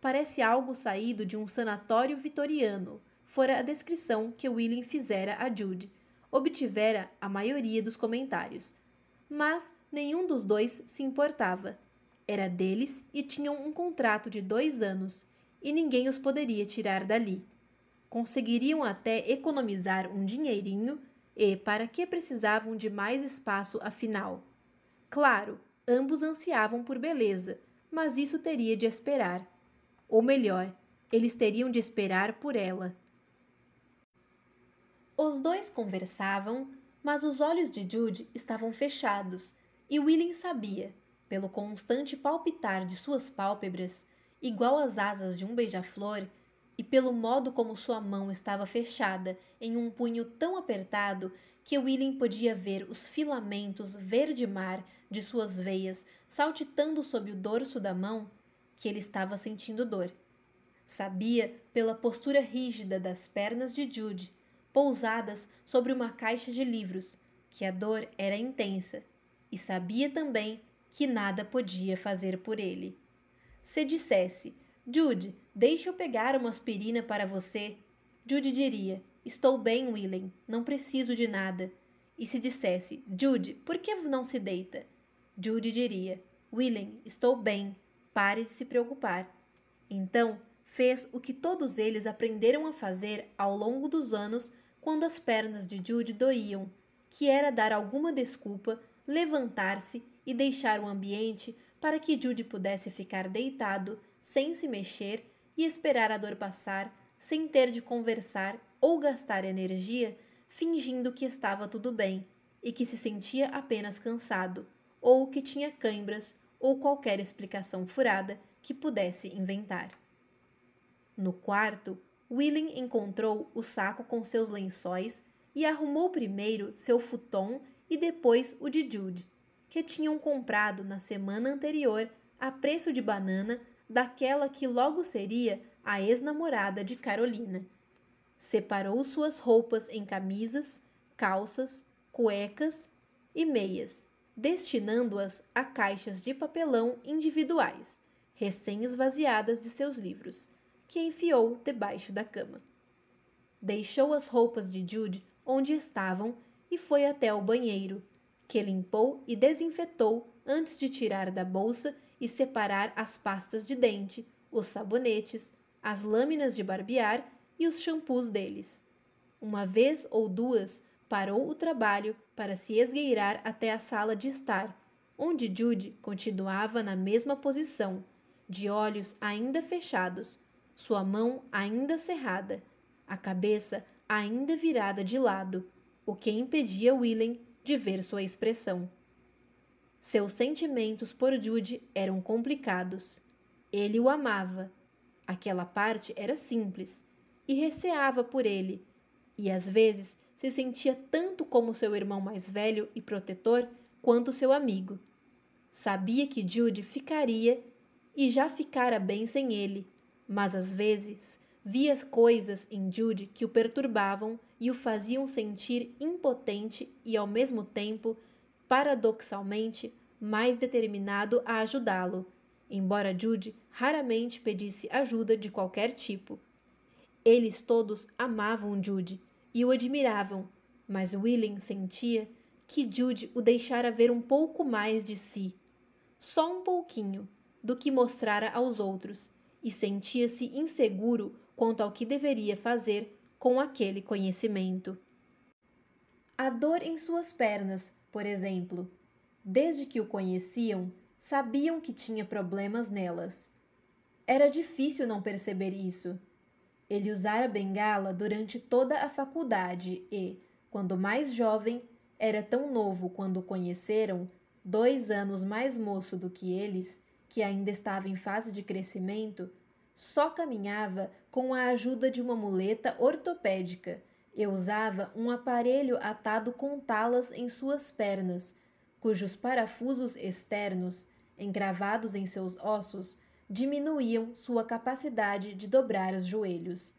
parece algo saído de um sanatório vitoriano, fora a descrição que William fizera a Jude. Obtivera a maioria dos comentários. Mas nenhum dos dois se importava. Era deles e tinham um contrato de dois anos, e ninguém os poderia tirar dali. Conseguiriam até economizar um dinheirinho, e para que precisavam de mais espaço afinal? Claro, ambos ansiavam por beleza, mas isso teria de esperar. Ou melhor, eles teriam de esperar por ela. Os dois conversavam, mas os olhos de Jude estavam fechados e William sabia. Pelo constante palpitar de suas pálpebras, igual às asas de um beija-flor, e pelo modo como sua mão estava fechada em um punho tão apertado que William podia ver os filamentos verde-mar de suas veias saltitando sob o dorso da mão, que ele estava sentindo dor. Sabia pela postura rígida das pernas de Jude, pousadas sobre uma caixa de livros, que a dor era intensa, e sabia também que nada podia fazer por ele. Se dissesse, Jude, deixa eu pegar uma aspirina para você, Jude diria, estou bem, Willem, não preciso de nada. E se dissesse, Jude, por que não se deita? Jude diria, Willem, estou bem, pare de se preocupar. Então, fez o que todos eles aprenderam a fazer ao longo dos anos quando as pernas de Jude doíam, que era dar alguma desculpa, levantar-se e deixar o ambiente para que Jude pudesse ficar deitado, sem se mexer e esperar a dor passar, sem ter de conversar ou gastar energia, fingindo que estava tudo bem e que se sentia apenas cansado, ou que tinha cãibras ou qualquer explicação furada que pudesse inventar. No quarto, Willing encontrou o saco com seus lençóis e arrumou primeiro seu futon e depois o de Jude que tinham comprado na semana anterior a preço de banana daquela que logo seria a ex-namorada de Carolina. Separou suas roupas em camisas, calças, cuecas e meias, destinando-as a caixas de papelão individuais, recém-esvaziadas de seus livros, que enfiou debaixo da cama. Deixou as roupas de Jude onde estavam e foi até o banheiro, que limpou e desinfetou antes de tirar da bolsa e separar as pastas de dente, os sabonetes, as lâminas de barbear e os shampoos deles. Uma vez ou duas, parou o trabalho para se esgueirar até a sala de estar, onde Jude continuava na mesma posição, de olhos ainda fechados, sua mão ainda cerrada, a cabeça ainda virada de lado, o que impedia Willem de ver sua expressão. Seus sentimentos por Jude eram complicados. Ele o amava. Aquela parte era simples e receava por ele, e às vezes se sentia tanto como seu irmão mais velho e protetor quanto seu amigo. Sabia que Jude ficaria e já ficara bem sem ele, mas às vezes Via coisas em Jude que o perturbavam e o faziam sentir impotente e, ao mesmo tempo, paradoxalmente, mais determinado a ajudá-lo, embora Jude raramente pedisse ajuda de qualquer tipo. Eles todos amavam Jude e o admiravam, mas William sentia que Jude o deixara ver um pouco mais de si, só um pouquinho, do que mostrara aos outros, e sentia-se inseguro quanto ao que deveria fazer com aquele conhecimento. A dor em suas pernas, por exemplo. Desde que o conheciam, sabiam que tinha problemas nelas. Era difícil não perceber isso. Ele usara bengala durante toda a faculdade e, quando mais jovem, era tão novo quando o conheceram, dois anos mais moço do que eles, que ainda estava em fase de crescimento, só caminhava com a ajuda de uma muleta ortopédica. Eu usava um aparelho atado com talas em suas pernas, cujos parafusos externos, encravados em seus ossos, diminuíam sua capacidade de dobrar os joelhos.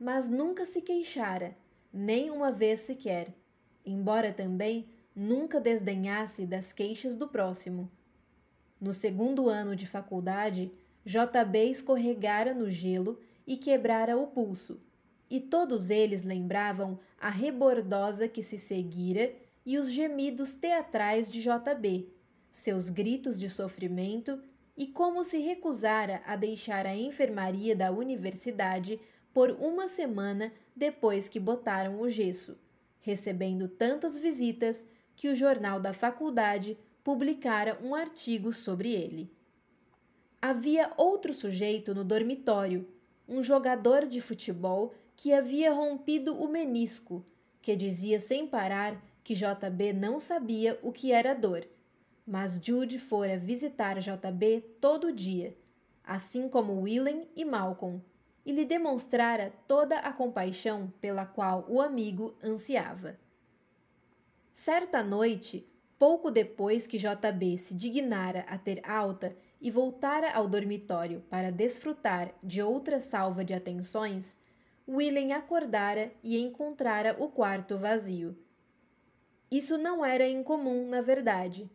Mas nunca se queixara, nem uma vez sequer, embora também nunca desdenhasse das queixas do próximo. No segundo ano de faculdade, JB escorregara no gelo e quebrara o pulso, e todos eles lembravam a rebordosa que se seguira e os gemidos teatrais de JB, seus gritos de sofrimento e como se recusara a deixar a enfermaria da universidade por uma semana depois que botaram o gesso, recebendo tantas visitas que o jornal da faculdade publicara um artigo sobre ele havia outro sujeito no dormitório, um jogador de futebol que havia rompido o menisco, que dizia sem parar que JB não sabia o que era dor. Mas Jude fora visitar JB todo dia, assim como Willem e Malcolm, e lhe demonstrara toda a compaixão pela qual o amigo ansiava. Certa noite, pouco depois que JB se dignara a ter alta e voltara ao dormitório para desfrutar de outra salva de atenções, William acordara e encontrara o quarto vazio. Isso não era incomum, na verdade.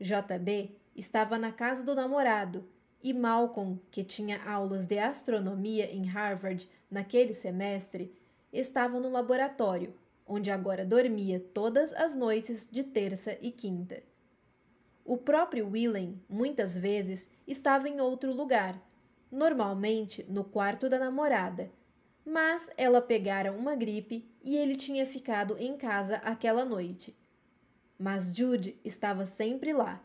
JB estava na casa do namorado e Malcolm, que tinha aulas de astronomia em Harvard naquele semestre, estava no laboratório, onde agora dormia todas as noites de terça e quinta. O próprio Willem, muitas vezes, estava em outro lugar, normalmente no quarto da namorada, mas ela pegara uma gripe e ele tinha ficado em casa aquela noite. Mas Jude estava sempre lá.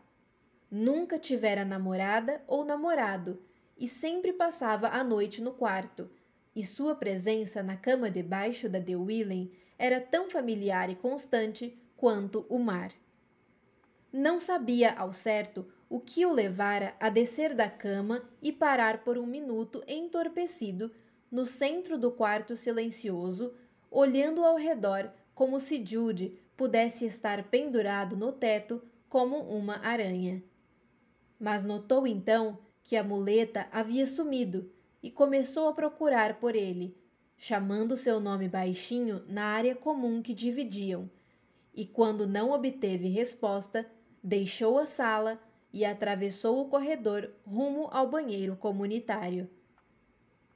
Nunca tivera namorada ou namorado e sempre passava a noite no quarto, e sua presença na cama debaixo da de Willen era tão familiar e constante quanto o mar não sabia ao certo o que o levara a descer da cama e parar por um minuto entorpecido no centro do quarto silencioso, olhando ao redor como se Jude pudesse estar pendurado no teto como uma aranha. Mas notou então que a muleta havia sumido e começou a procurar por ele, chamando seu nome baixinho na área comum que dividiam. E quando não obteve resposta, deixou a sala e atravessou o corredor rumo ao banheiro comunitário.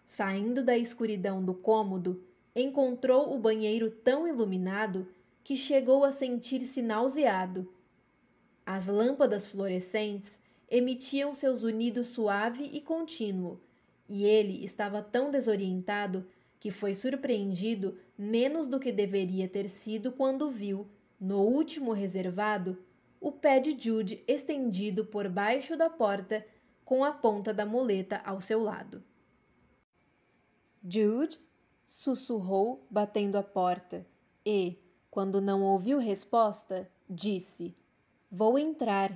Saindo da escuridão do cômodo, encontrou o banheiro tão iluminado que chegou a sentir-se nauseado. As lâmpadas fluorescentes emitiam seus unidos suave e contínuo, e ele estava tão desorientado que foi surpreendido menos do que deveria ter sido quando viu, no último reservado, o pé de Jude estendido por baixo da porta, com a ponta da muleta ao seu lado. Jude sussurrou, batendo a porta, e, quando não ouviu resposta, disse: Vou entrar.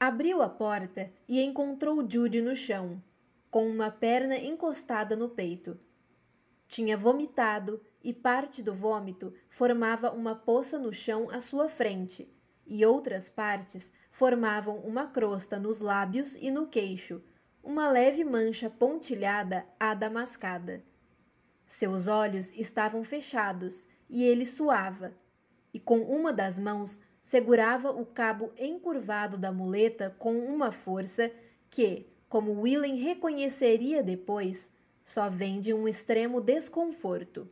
Abriu a porta e encontrou Jude no chão, com uma perna encostada no peito. Tinha vomitado e parte do vômito formava uma poça no chão à sua frente, e outras partes formavam uma crosta nos lábios e no queixo, uma leve mancha pontilhada adamascada. Seus olhos estavam fechados e ele suava, e com uma das mãos segurava o cabo encurvado da muleta com uma força que, como Willen reconheceria depois, só vem de um extremo desconforto.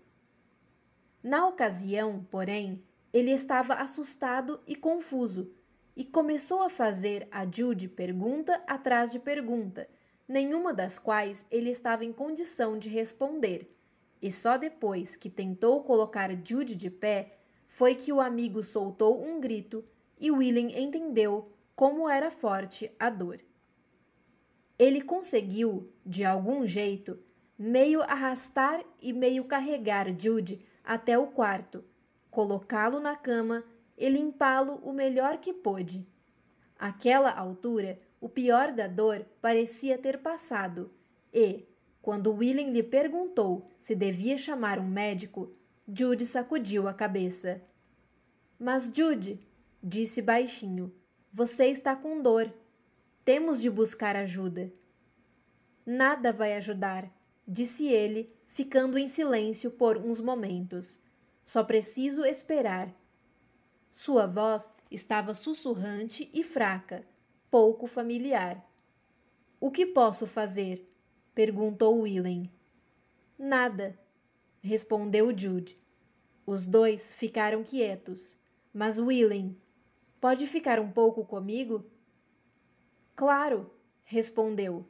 Na ocasião, porém, ele estava assustado e confuso e começou a fazer a Jude pergunta atrás de pergunta, nenhuma das quais ele estava em condição de responder. E só depois que tentou colocar Jude de pé foi que o amigo soltou um grito e Willem entendeu como era forte a dor. Ele conseguiu, de algum jeito, meio arrastar e meio carregar Jude até o quarto, colocá-lo na cama e limpá-lo o melhor que pôde. Àquela altura, o pior da dor parecia ter passado e, quando William lhe perguntou se devia chamar um médico, Jude sacudiu a cabeça. Mas, Jude, disse baixinho, você está com dor. Temos de buscar ajuda. Nada vai ajudar, disse ele, ficando em silêncio por uns momentos. Só preciso esperar. Sua voz estava sussurrante e fraca, pouco familiar. O que posso fazer? perguntou Willem. Nada, respondeu Jude. Os dois ficaram quietos. Mas Willem, pode ficar um pouco comigo? Claro, respondeu.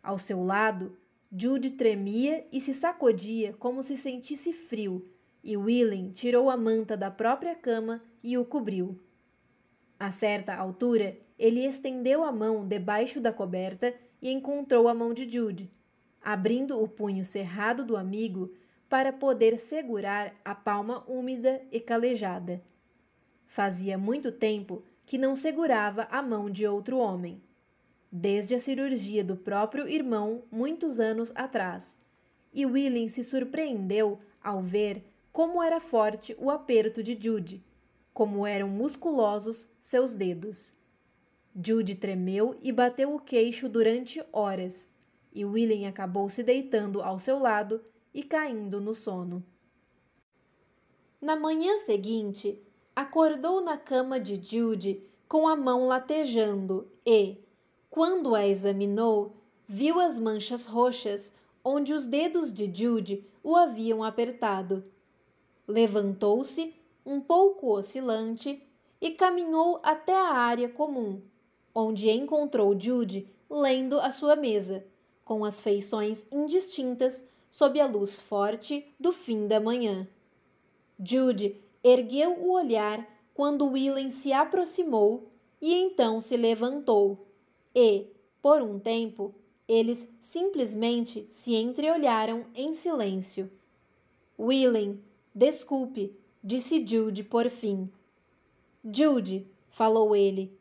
Ao seu lado, Jude tremia e se sacodia como se sentisse frio, e Willem tirou a manta da própria cama e o cobriu. A certa altura, ele estendeu a mão debaixo da coberta e encontrou a mão de Jude, abrindo o punho cerrado do amigo para poder segurar a palma úmida e calejada. Fazia muito tempo que não segurava a mão de outro homem desde a cirurgia do próprio irmão muitos anos atrás. E Willem se surpreendeu ao ver como era forte o aperto de Jude, como eram musculosos seus dedos. Jude tremeu e bateu o queixo durante horas, e Willem acabou se deitando ao seu lado e caindo no sono. Na manhã seguinte, acordou na cama de Jude com a mão latejando e, quando a examinou, viu as manchas roxas onde os dedos de Jude o haviam apertado. Levantou-se, um pouco oscilante, e caminhou até a área comum, onde encontrou Jude lendo à sua mesa, com as feições indistintas sob a luz forte do fim da manhã. Jude ergueu o olhar quando Willen se aproximou e então se levantou e, por um tempo, eles simplesmente se entreolharam em silêncio. Willen, desculpe, disse Jude por fim. Jude, falou ele,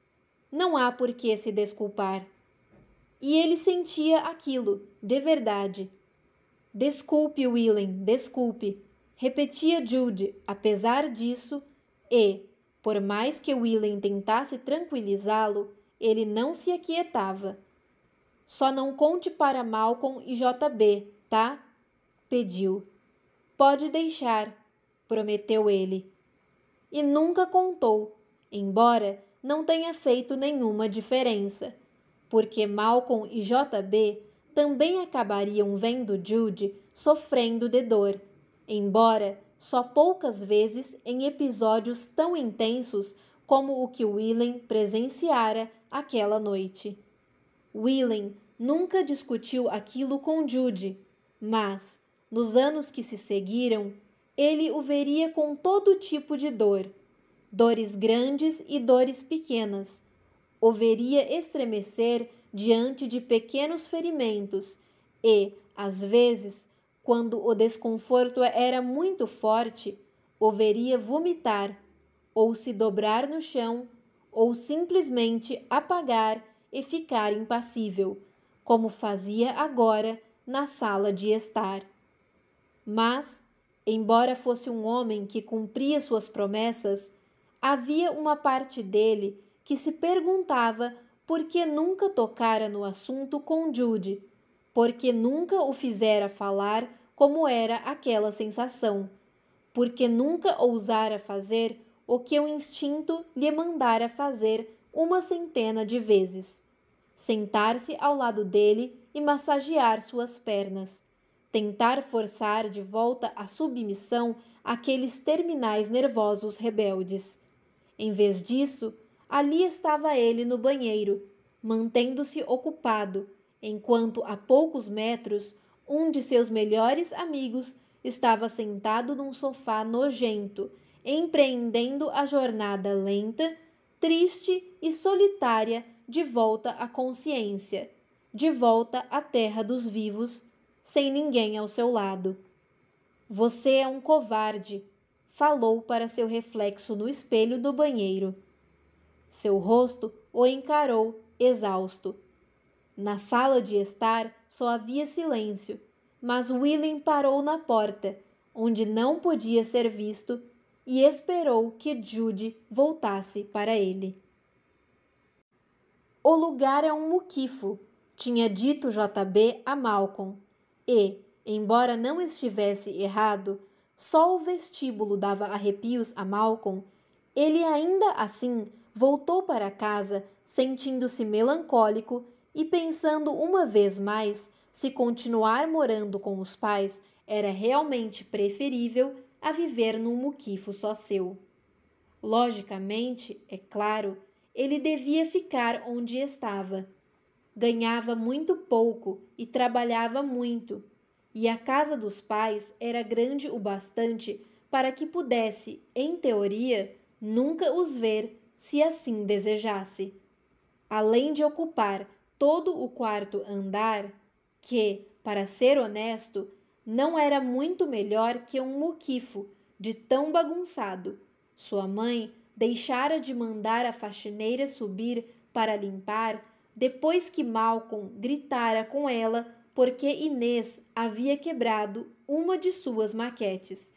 não há por que se desculpar. E ele sentia aquilo, de verdade. Desculpe, Willen, desculpe, repetia Jude, apesar disso, e, por mais que Willen tentasse tranquilizá-lo, ele não se aquietava. Só não conte para Malcolm e JB, tá? pediu. Pode deixar, prometeu ele. E nunca contou, embora não tenha feito nenhuma diferença, porque Malcolm e JB também acabariam vendo Jude sofrendo de dor, embora só poucas vezes em episódios tão intensos como o que Willem presenciara aquela noite. Willem nunca discutiu aquilo com Jude, mas, nos anos que se seguiram, ele o veria com todo tipo de dor, dores grandes e dores pequenas. O veria estremecer diante de pequenos ferimentos e, às vezes, quando o desconforto era muito forte, o veria vomitar ou se dobrar no chão ou simplesmente apagar e ficar impassível, como fazia agora na sala de estar. Mas, embora fosse um homem que cumpria suas promessas, havia uma parte dele que se perguntava por que nunca tocara no assunto com Jude, por que nunca o fizera falar como era aquela sensação, por que nunca ousara fazer o que o instinto lhe mandara fazer uma centena de vezes: sentar-se ao lado dele e massagear suas pernas, tentar forçar de volta a submissão aqueles terminais nervosos rebeldes. Em vez disso, ali estava ele no banheiro, mantendo-se ocupado, enquanto a poucos metros um de seus melhores amigos estava sentado num sofá nojento empreendendo a jornada lenta, triste e solitária de volta à consciência, de volta à terra dos vivos, sem ninguém ao seu lado. Você é um covarde, falou para seu reflexo no espelho do banheiro. Seu rosto o encarou, exausto. Na sala de estar só havia silêncio, mas Willem parou na porta, onde não podia ser visto e esperou que Jude voltasse para ele. O lugar é um muquifo, tinha dito JB a Malcolm, e, embora não estivesse errado, só o vestíbulo dava arrepios a Malcolm, ele ainda assim voltou para casa sentindo-se melancólico e pensando uma vez mais se continuar morando com os pais era realmente preferível a viver num muquifo só seu. Logicamente, é claro, ele devia ficar onde estava. Ganhava muito pouco e trabalhava muito, e a casa dos pais era grande o bastante para que pudesse, em teoria, nunca os ver se assim desejasse. Além de ocupar todo o quarto andar, que, para ser honesto, não era muito melhor que um muquifo, de tão bagunçado. Sua mãe deixara de mandar a faxineira subir para limpar depois que Malcolm gritara com ela porque Inês havia quebrado uma de suas maquetes.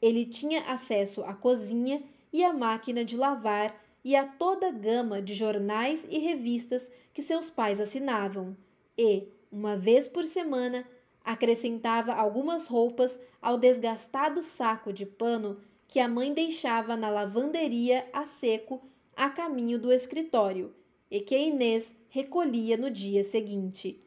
Ele tinha acesso à cozinha e à máquina de lavar e a toda a gama de jornais e revistas que seus pais assinavam. E, uma vez por semana, Acrescentava algumas roupas ao desgastado saco de pano que a mãe deixava na lavanderia a seco a caminho do escritório e que Inês recolhia no dia seguinte.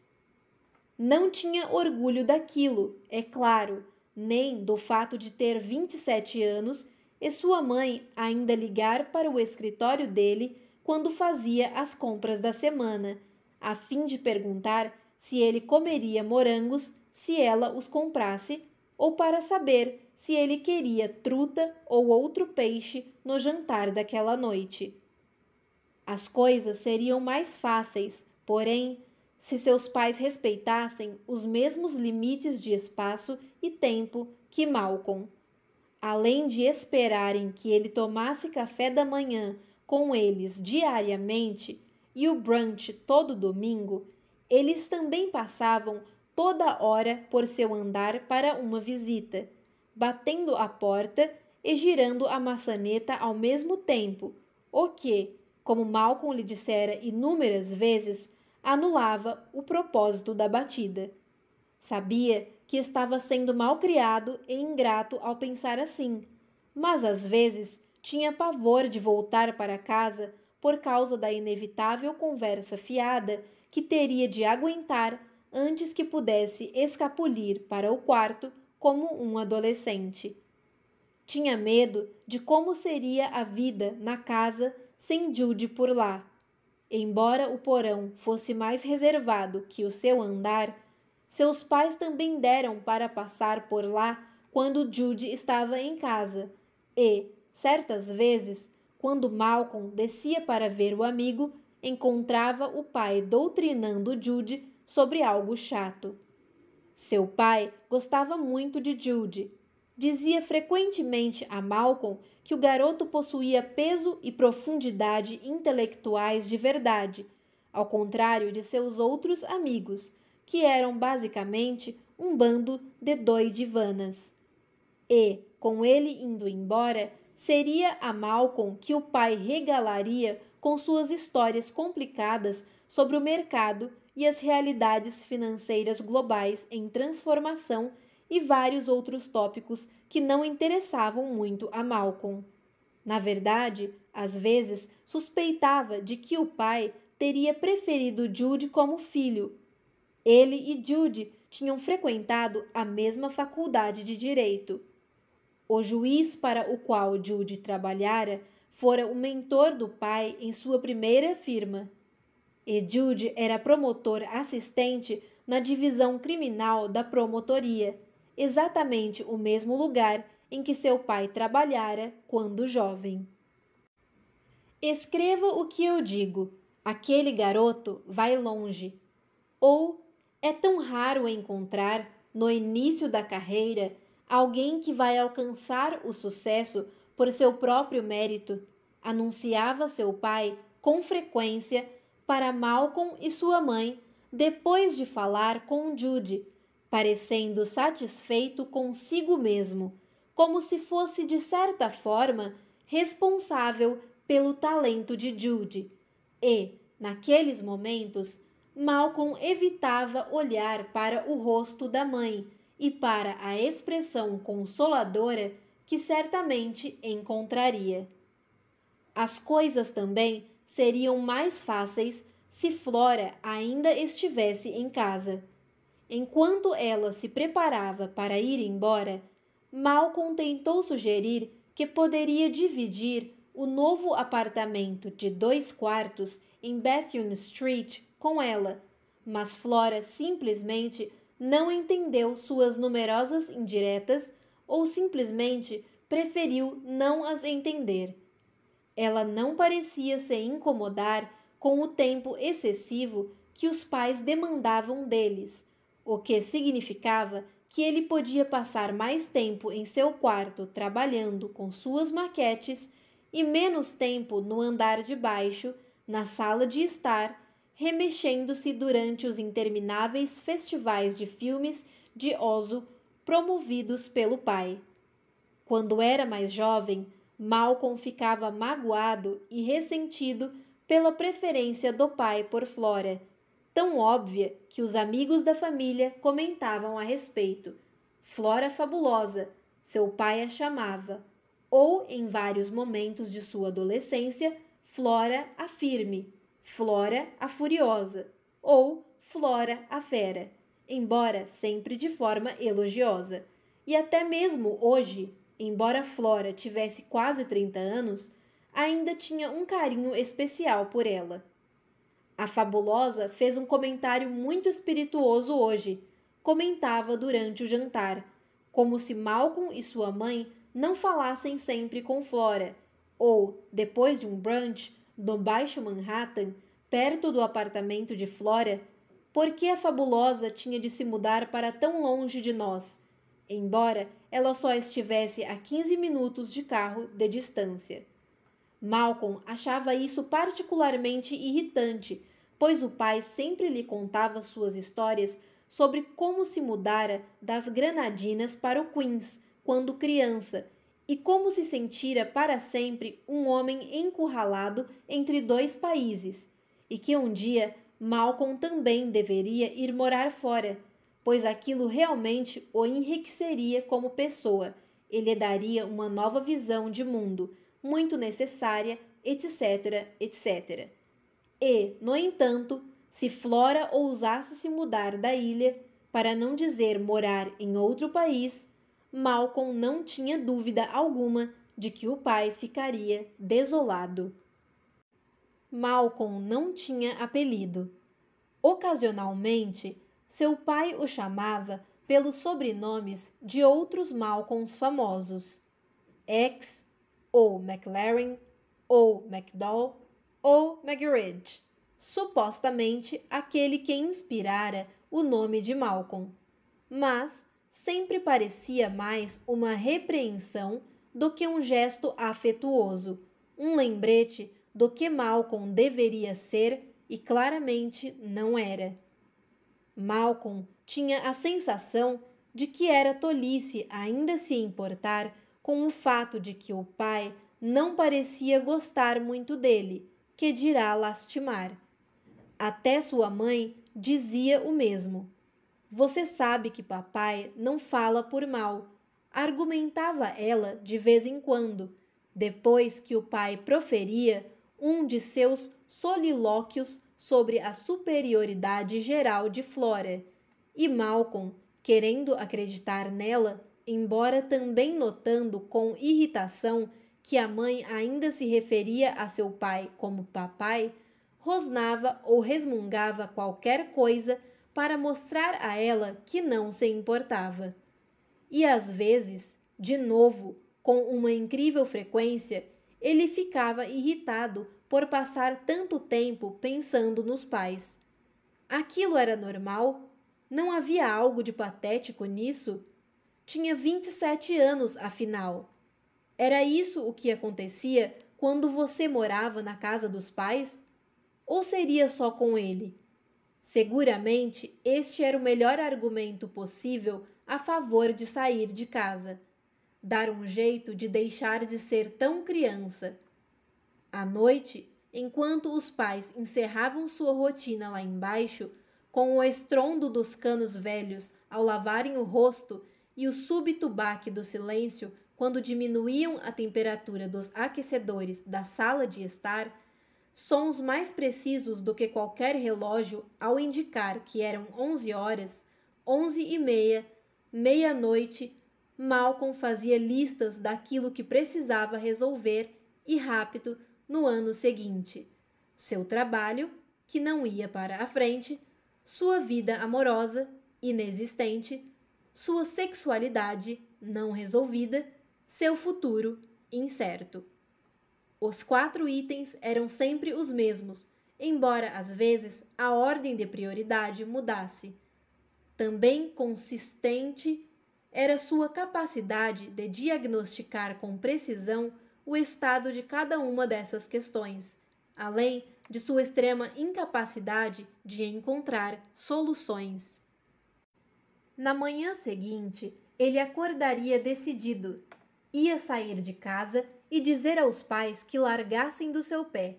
Não tinha orgulho daquilo, é claro, nem do fato de ter 27 anos e sua mãe ainda ligar para o escritório dele quando fazia as compras da semana, a fim de perguntar se ele comeria morangos se ela os comprasse ou para saber se ele queria truta ou outro peixe no jantar daquela noite. As coisas seriam mais fáceis, porém, se seus pais respeitassem os mesmos limites de espaço e tempo que Malcolm. Além de esperarem que ele tomasse café da manhã com eles diariamente e o brunch todo domingo, eles também passavam toda hora por seu andar para uma visita, batendo a porta e girando a maçaneta ao mesmo tempo, o que, como Malcolm lhe dissera inúmeras vezes, anulava o propósito da batida. Sabia que estava sendo mal criado e ingrato ao pensar assim, mas às vezes tinha pavor de voltar para casa por causa da inevitável conversa fiada que teria de aguentar antes que pudesse escapulir para o quarto como um adolescente. Tinha medo de como seria a vida na casa sem Jude por lá. Embora o porão fosse mais reservado que o seu andar, seus pais também deram para passar por lá quando Jude estava em casa e, certas vezes, quando Malcolm descia para ver o amigo, encontrava o pai doutrinando Jude sobre algo chato. Seu pai gostava muito de Jude. Dizia frequentemente a Malcolm que o garoto possuía peso e profundidade intelectuais de verdade, ao contrário de seus outros amigos, que eram basicamente um bando de doidivanas. E, com ele indo embora, seria a Malcolm que o pai regalaria com suas histórias complicadas sobre o mercado e as realidades financeiras globais em transformação e vários outros tópicos que não interessavam muito a Malcolm. Na verdade, às vezes suspeitava de que o pai teria preferido Jude como filho. Ele e Jude tinham frequentado a mesma faculdade de direito. O juiz para o qual Jude trabalhara fora o mentor do pai em sua primeira firma e Jude era promotor assistente na divisão criminal da promotoria, exatamente o mesmo lugar em que seu pai trabalhara quando jovem. Escreva o que eu digo. Aquele garoto vai longe. Ou é tão raro encontrar, no início da carreira, alguém que vai alcançar o sucesso por seu próprio mérito, anunciava seu pai com frequência para Malcolm e sua mãe depois de falar com Jude, parecendo satisfeito consigo mesmo, como se fosse de certa forma responsável pelo talento de Jude. E, naqueles momentos, Malcolm evitava olhar para o rosto da mãe e para a expressão consoladora que certamente encontraria. As coisas também seriam mais fáceis se Flora ainda estivesse em casa. Enquanto ela se preparava para ir embora, Malcolm tentou sugerir que poderia dividir o novo apartamento de dois quartos em Bethune Street com ela, mas Flora simplesmente não entendeu suas numerosas indiretas ou simplesmente preferiu não as entender. Ela não parecia se incomodar com o tempo excessivo que os pais demandavam deles, o que significava que ele podia passar mais tempo em seu quarto trabalhando com suas maquetes e menos tempo no andar de baixo, na sala de estar, remexendo-se durante os intermináveis festivais de filmes de Ozo promovidos pelo pai. Quando era mais jovem, Malcolm ficava magoado e ressentido pela preferência do pai por Flora, tão óbvia que os amigos da família comentavam a respeito. Flora fabulosa, seu pai a chamava, ou em vários momentos de sua adolescência, Flora a firme, Flora a furiosa, ou Flora a fera, embora sempre de forma elogiosa. E até mesmo hoje, Embora Flora tivesse quase 30 anos, ainda tinha um carinho especial por ela. A fabulosa fez um comentário muito espirituoso hoje, comentava durante o jantar, como se Malcolm e sua mãe não falassem sempre com Flora, ou, depois de um brunch no Baixo Manhattan, perto do apartamento de Flora, porque a fabulosa tinha de se mudar para tão longe de nós embora ela só estivesse a 15 minutos de carro de distância. Malcolm achava isso particularmente irritante, pois o pai sempre lhe contava suas histórias sobre como se mudara das Granadinas para o Queens quando criança e como se sentira para sempre um homem encurralado entre dois países, e que um dia Malcolm também deveria ir morar fora pois aquilo realmente o enriqueceria como pessoa, ele lhe daria uma nova visão de mundo, muito necessária, etc., etc. E, no entanto, se Flora ousasse se mudar da ilha, para não dizer morar em outro país, Malcolm não tinha dúvida alguma de que o pai ficaria desolado. Malcolm não tinha apelido. Ocasionalmente, seu pai o chamava pelos sobrenomes de outros Malcolms famosos: X, ou McLaren, ou McDowell, ou McRidge, supostamente aquele que inspirara o nome de Malcolm. Mas sempre parecia mais uma repreensão do que um gesto afetuoso, um lembrete do que Malcolm deveria ser e claramente não era. Malcolm tinha a sensação de que era tolice ainda se importar com o fato de que o pai não parecia gostar muito dele, que dirá lastimar. Até sua mãe dizia o mesmo. Você sabe que papai não fala por mal, argumentava ela de vez em quando, depois que o pai proferia um de seus solilóquios sobre a superioridade geral de Flora, e Malcolm, querendo acreditar nela, embora também notando com irritação que a mãe ainda se referia a seu pai como papai, rosnava ou resmungava qualquer coisa para mostrar a ela que não se importava. E às vezes, de novo, com uma incrível frequência, ele ficava irritado por passar tanto tempo pensando nos pais. Aquilo era normal? Não havia algo de patético nisso? Tinha 27 anos, afinal. Era isso o que acontecia quando você morava na casa dos pais? Ou seria só com ele? Seguramente, este era o melhor argumento possível a favor de sair de casa. Dar um jeito de deixar de ser tão criança à noite, enquanto os pais encerravam sua rotina lá embaixo, com o estrondo dos canos velhos ao lavarem o rosto e o súbito baque do silêncio quando diminuíam a temperatura dos aquecedores da sala de estar, sons mais precisos do que qualquer relógio ao indicar que eram onze horas, onze e meia, meia-noite, Malcolm fazia listas daquilo que precisava resolver e rápido no ano seguinte. Seu trabalho, que não ia para a frente, sua vida amorosa, inexistente, sua sexualidade não resolvida, seu futuro incerto. Os quatro itens eram sempre os mesmos, embora às vezes a ordem de prioridade mudasse. Também consistente era sua capacidade de diagnosticar com precisão o estado de cada uma dessas questões, além de sua extrema incapacidade de encontrar soluções. Na manhã seguinte, ele acordaria decidido. Ia sair de casa e dizer aos pais que largassem do seu pé.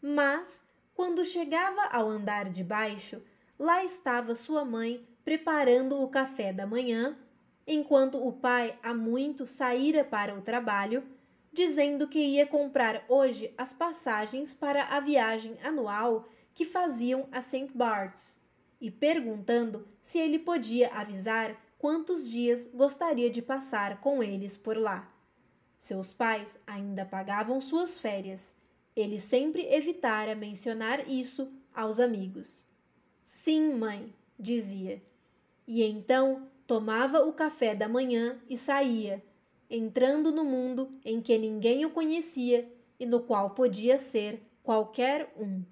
Mas, quando chegava ao andar de baixo, lá estava sua mãe preparando o café da manhã, enquanto o pai há muito saíra para o trabalho dizendo que ia comprar hoje as passagens para a viagem anual que faziam a St. Barts e perguntando se ele podia avisar quantos dias gostaria de passar com eles por lá. Seus pais ainda pagavam suas férias. Ele sempre evitara mencionar isso aos amigos. Sim, mãe, dizia. E então tomava o café da manhã e saía, entrando no mundo em que ninguém o conhecia e no qual podia ser qualquer um.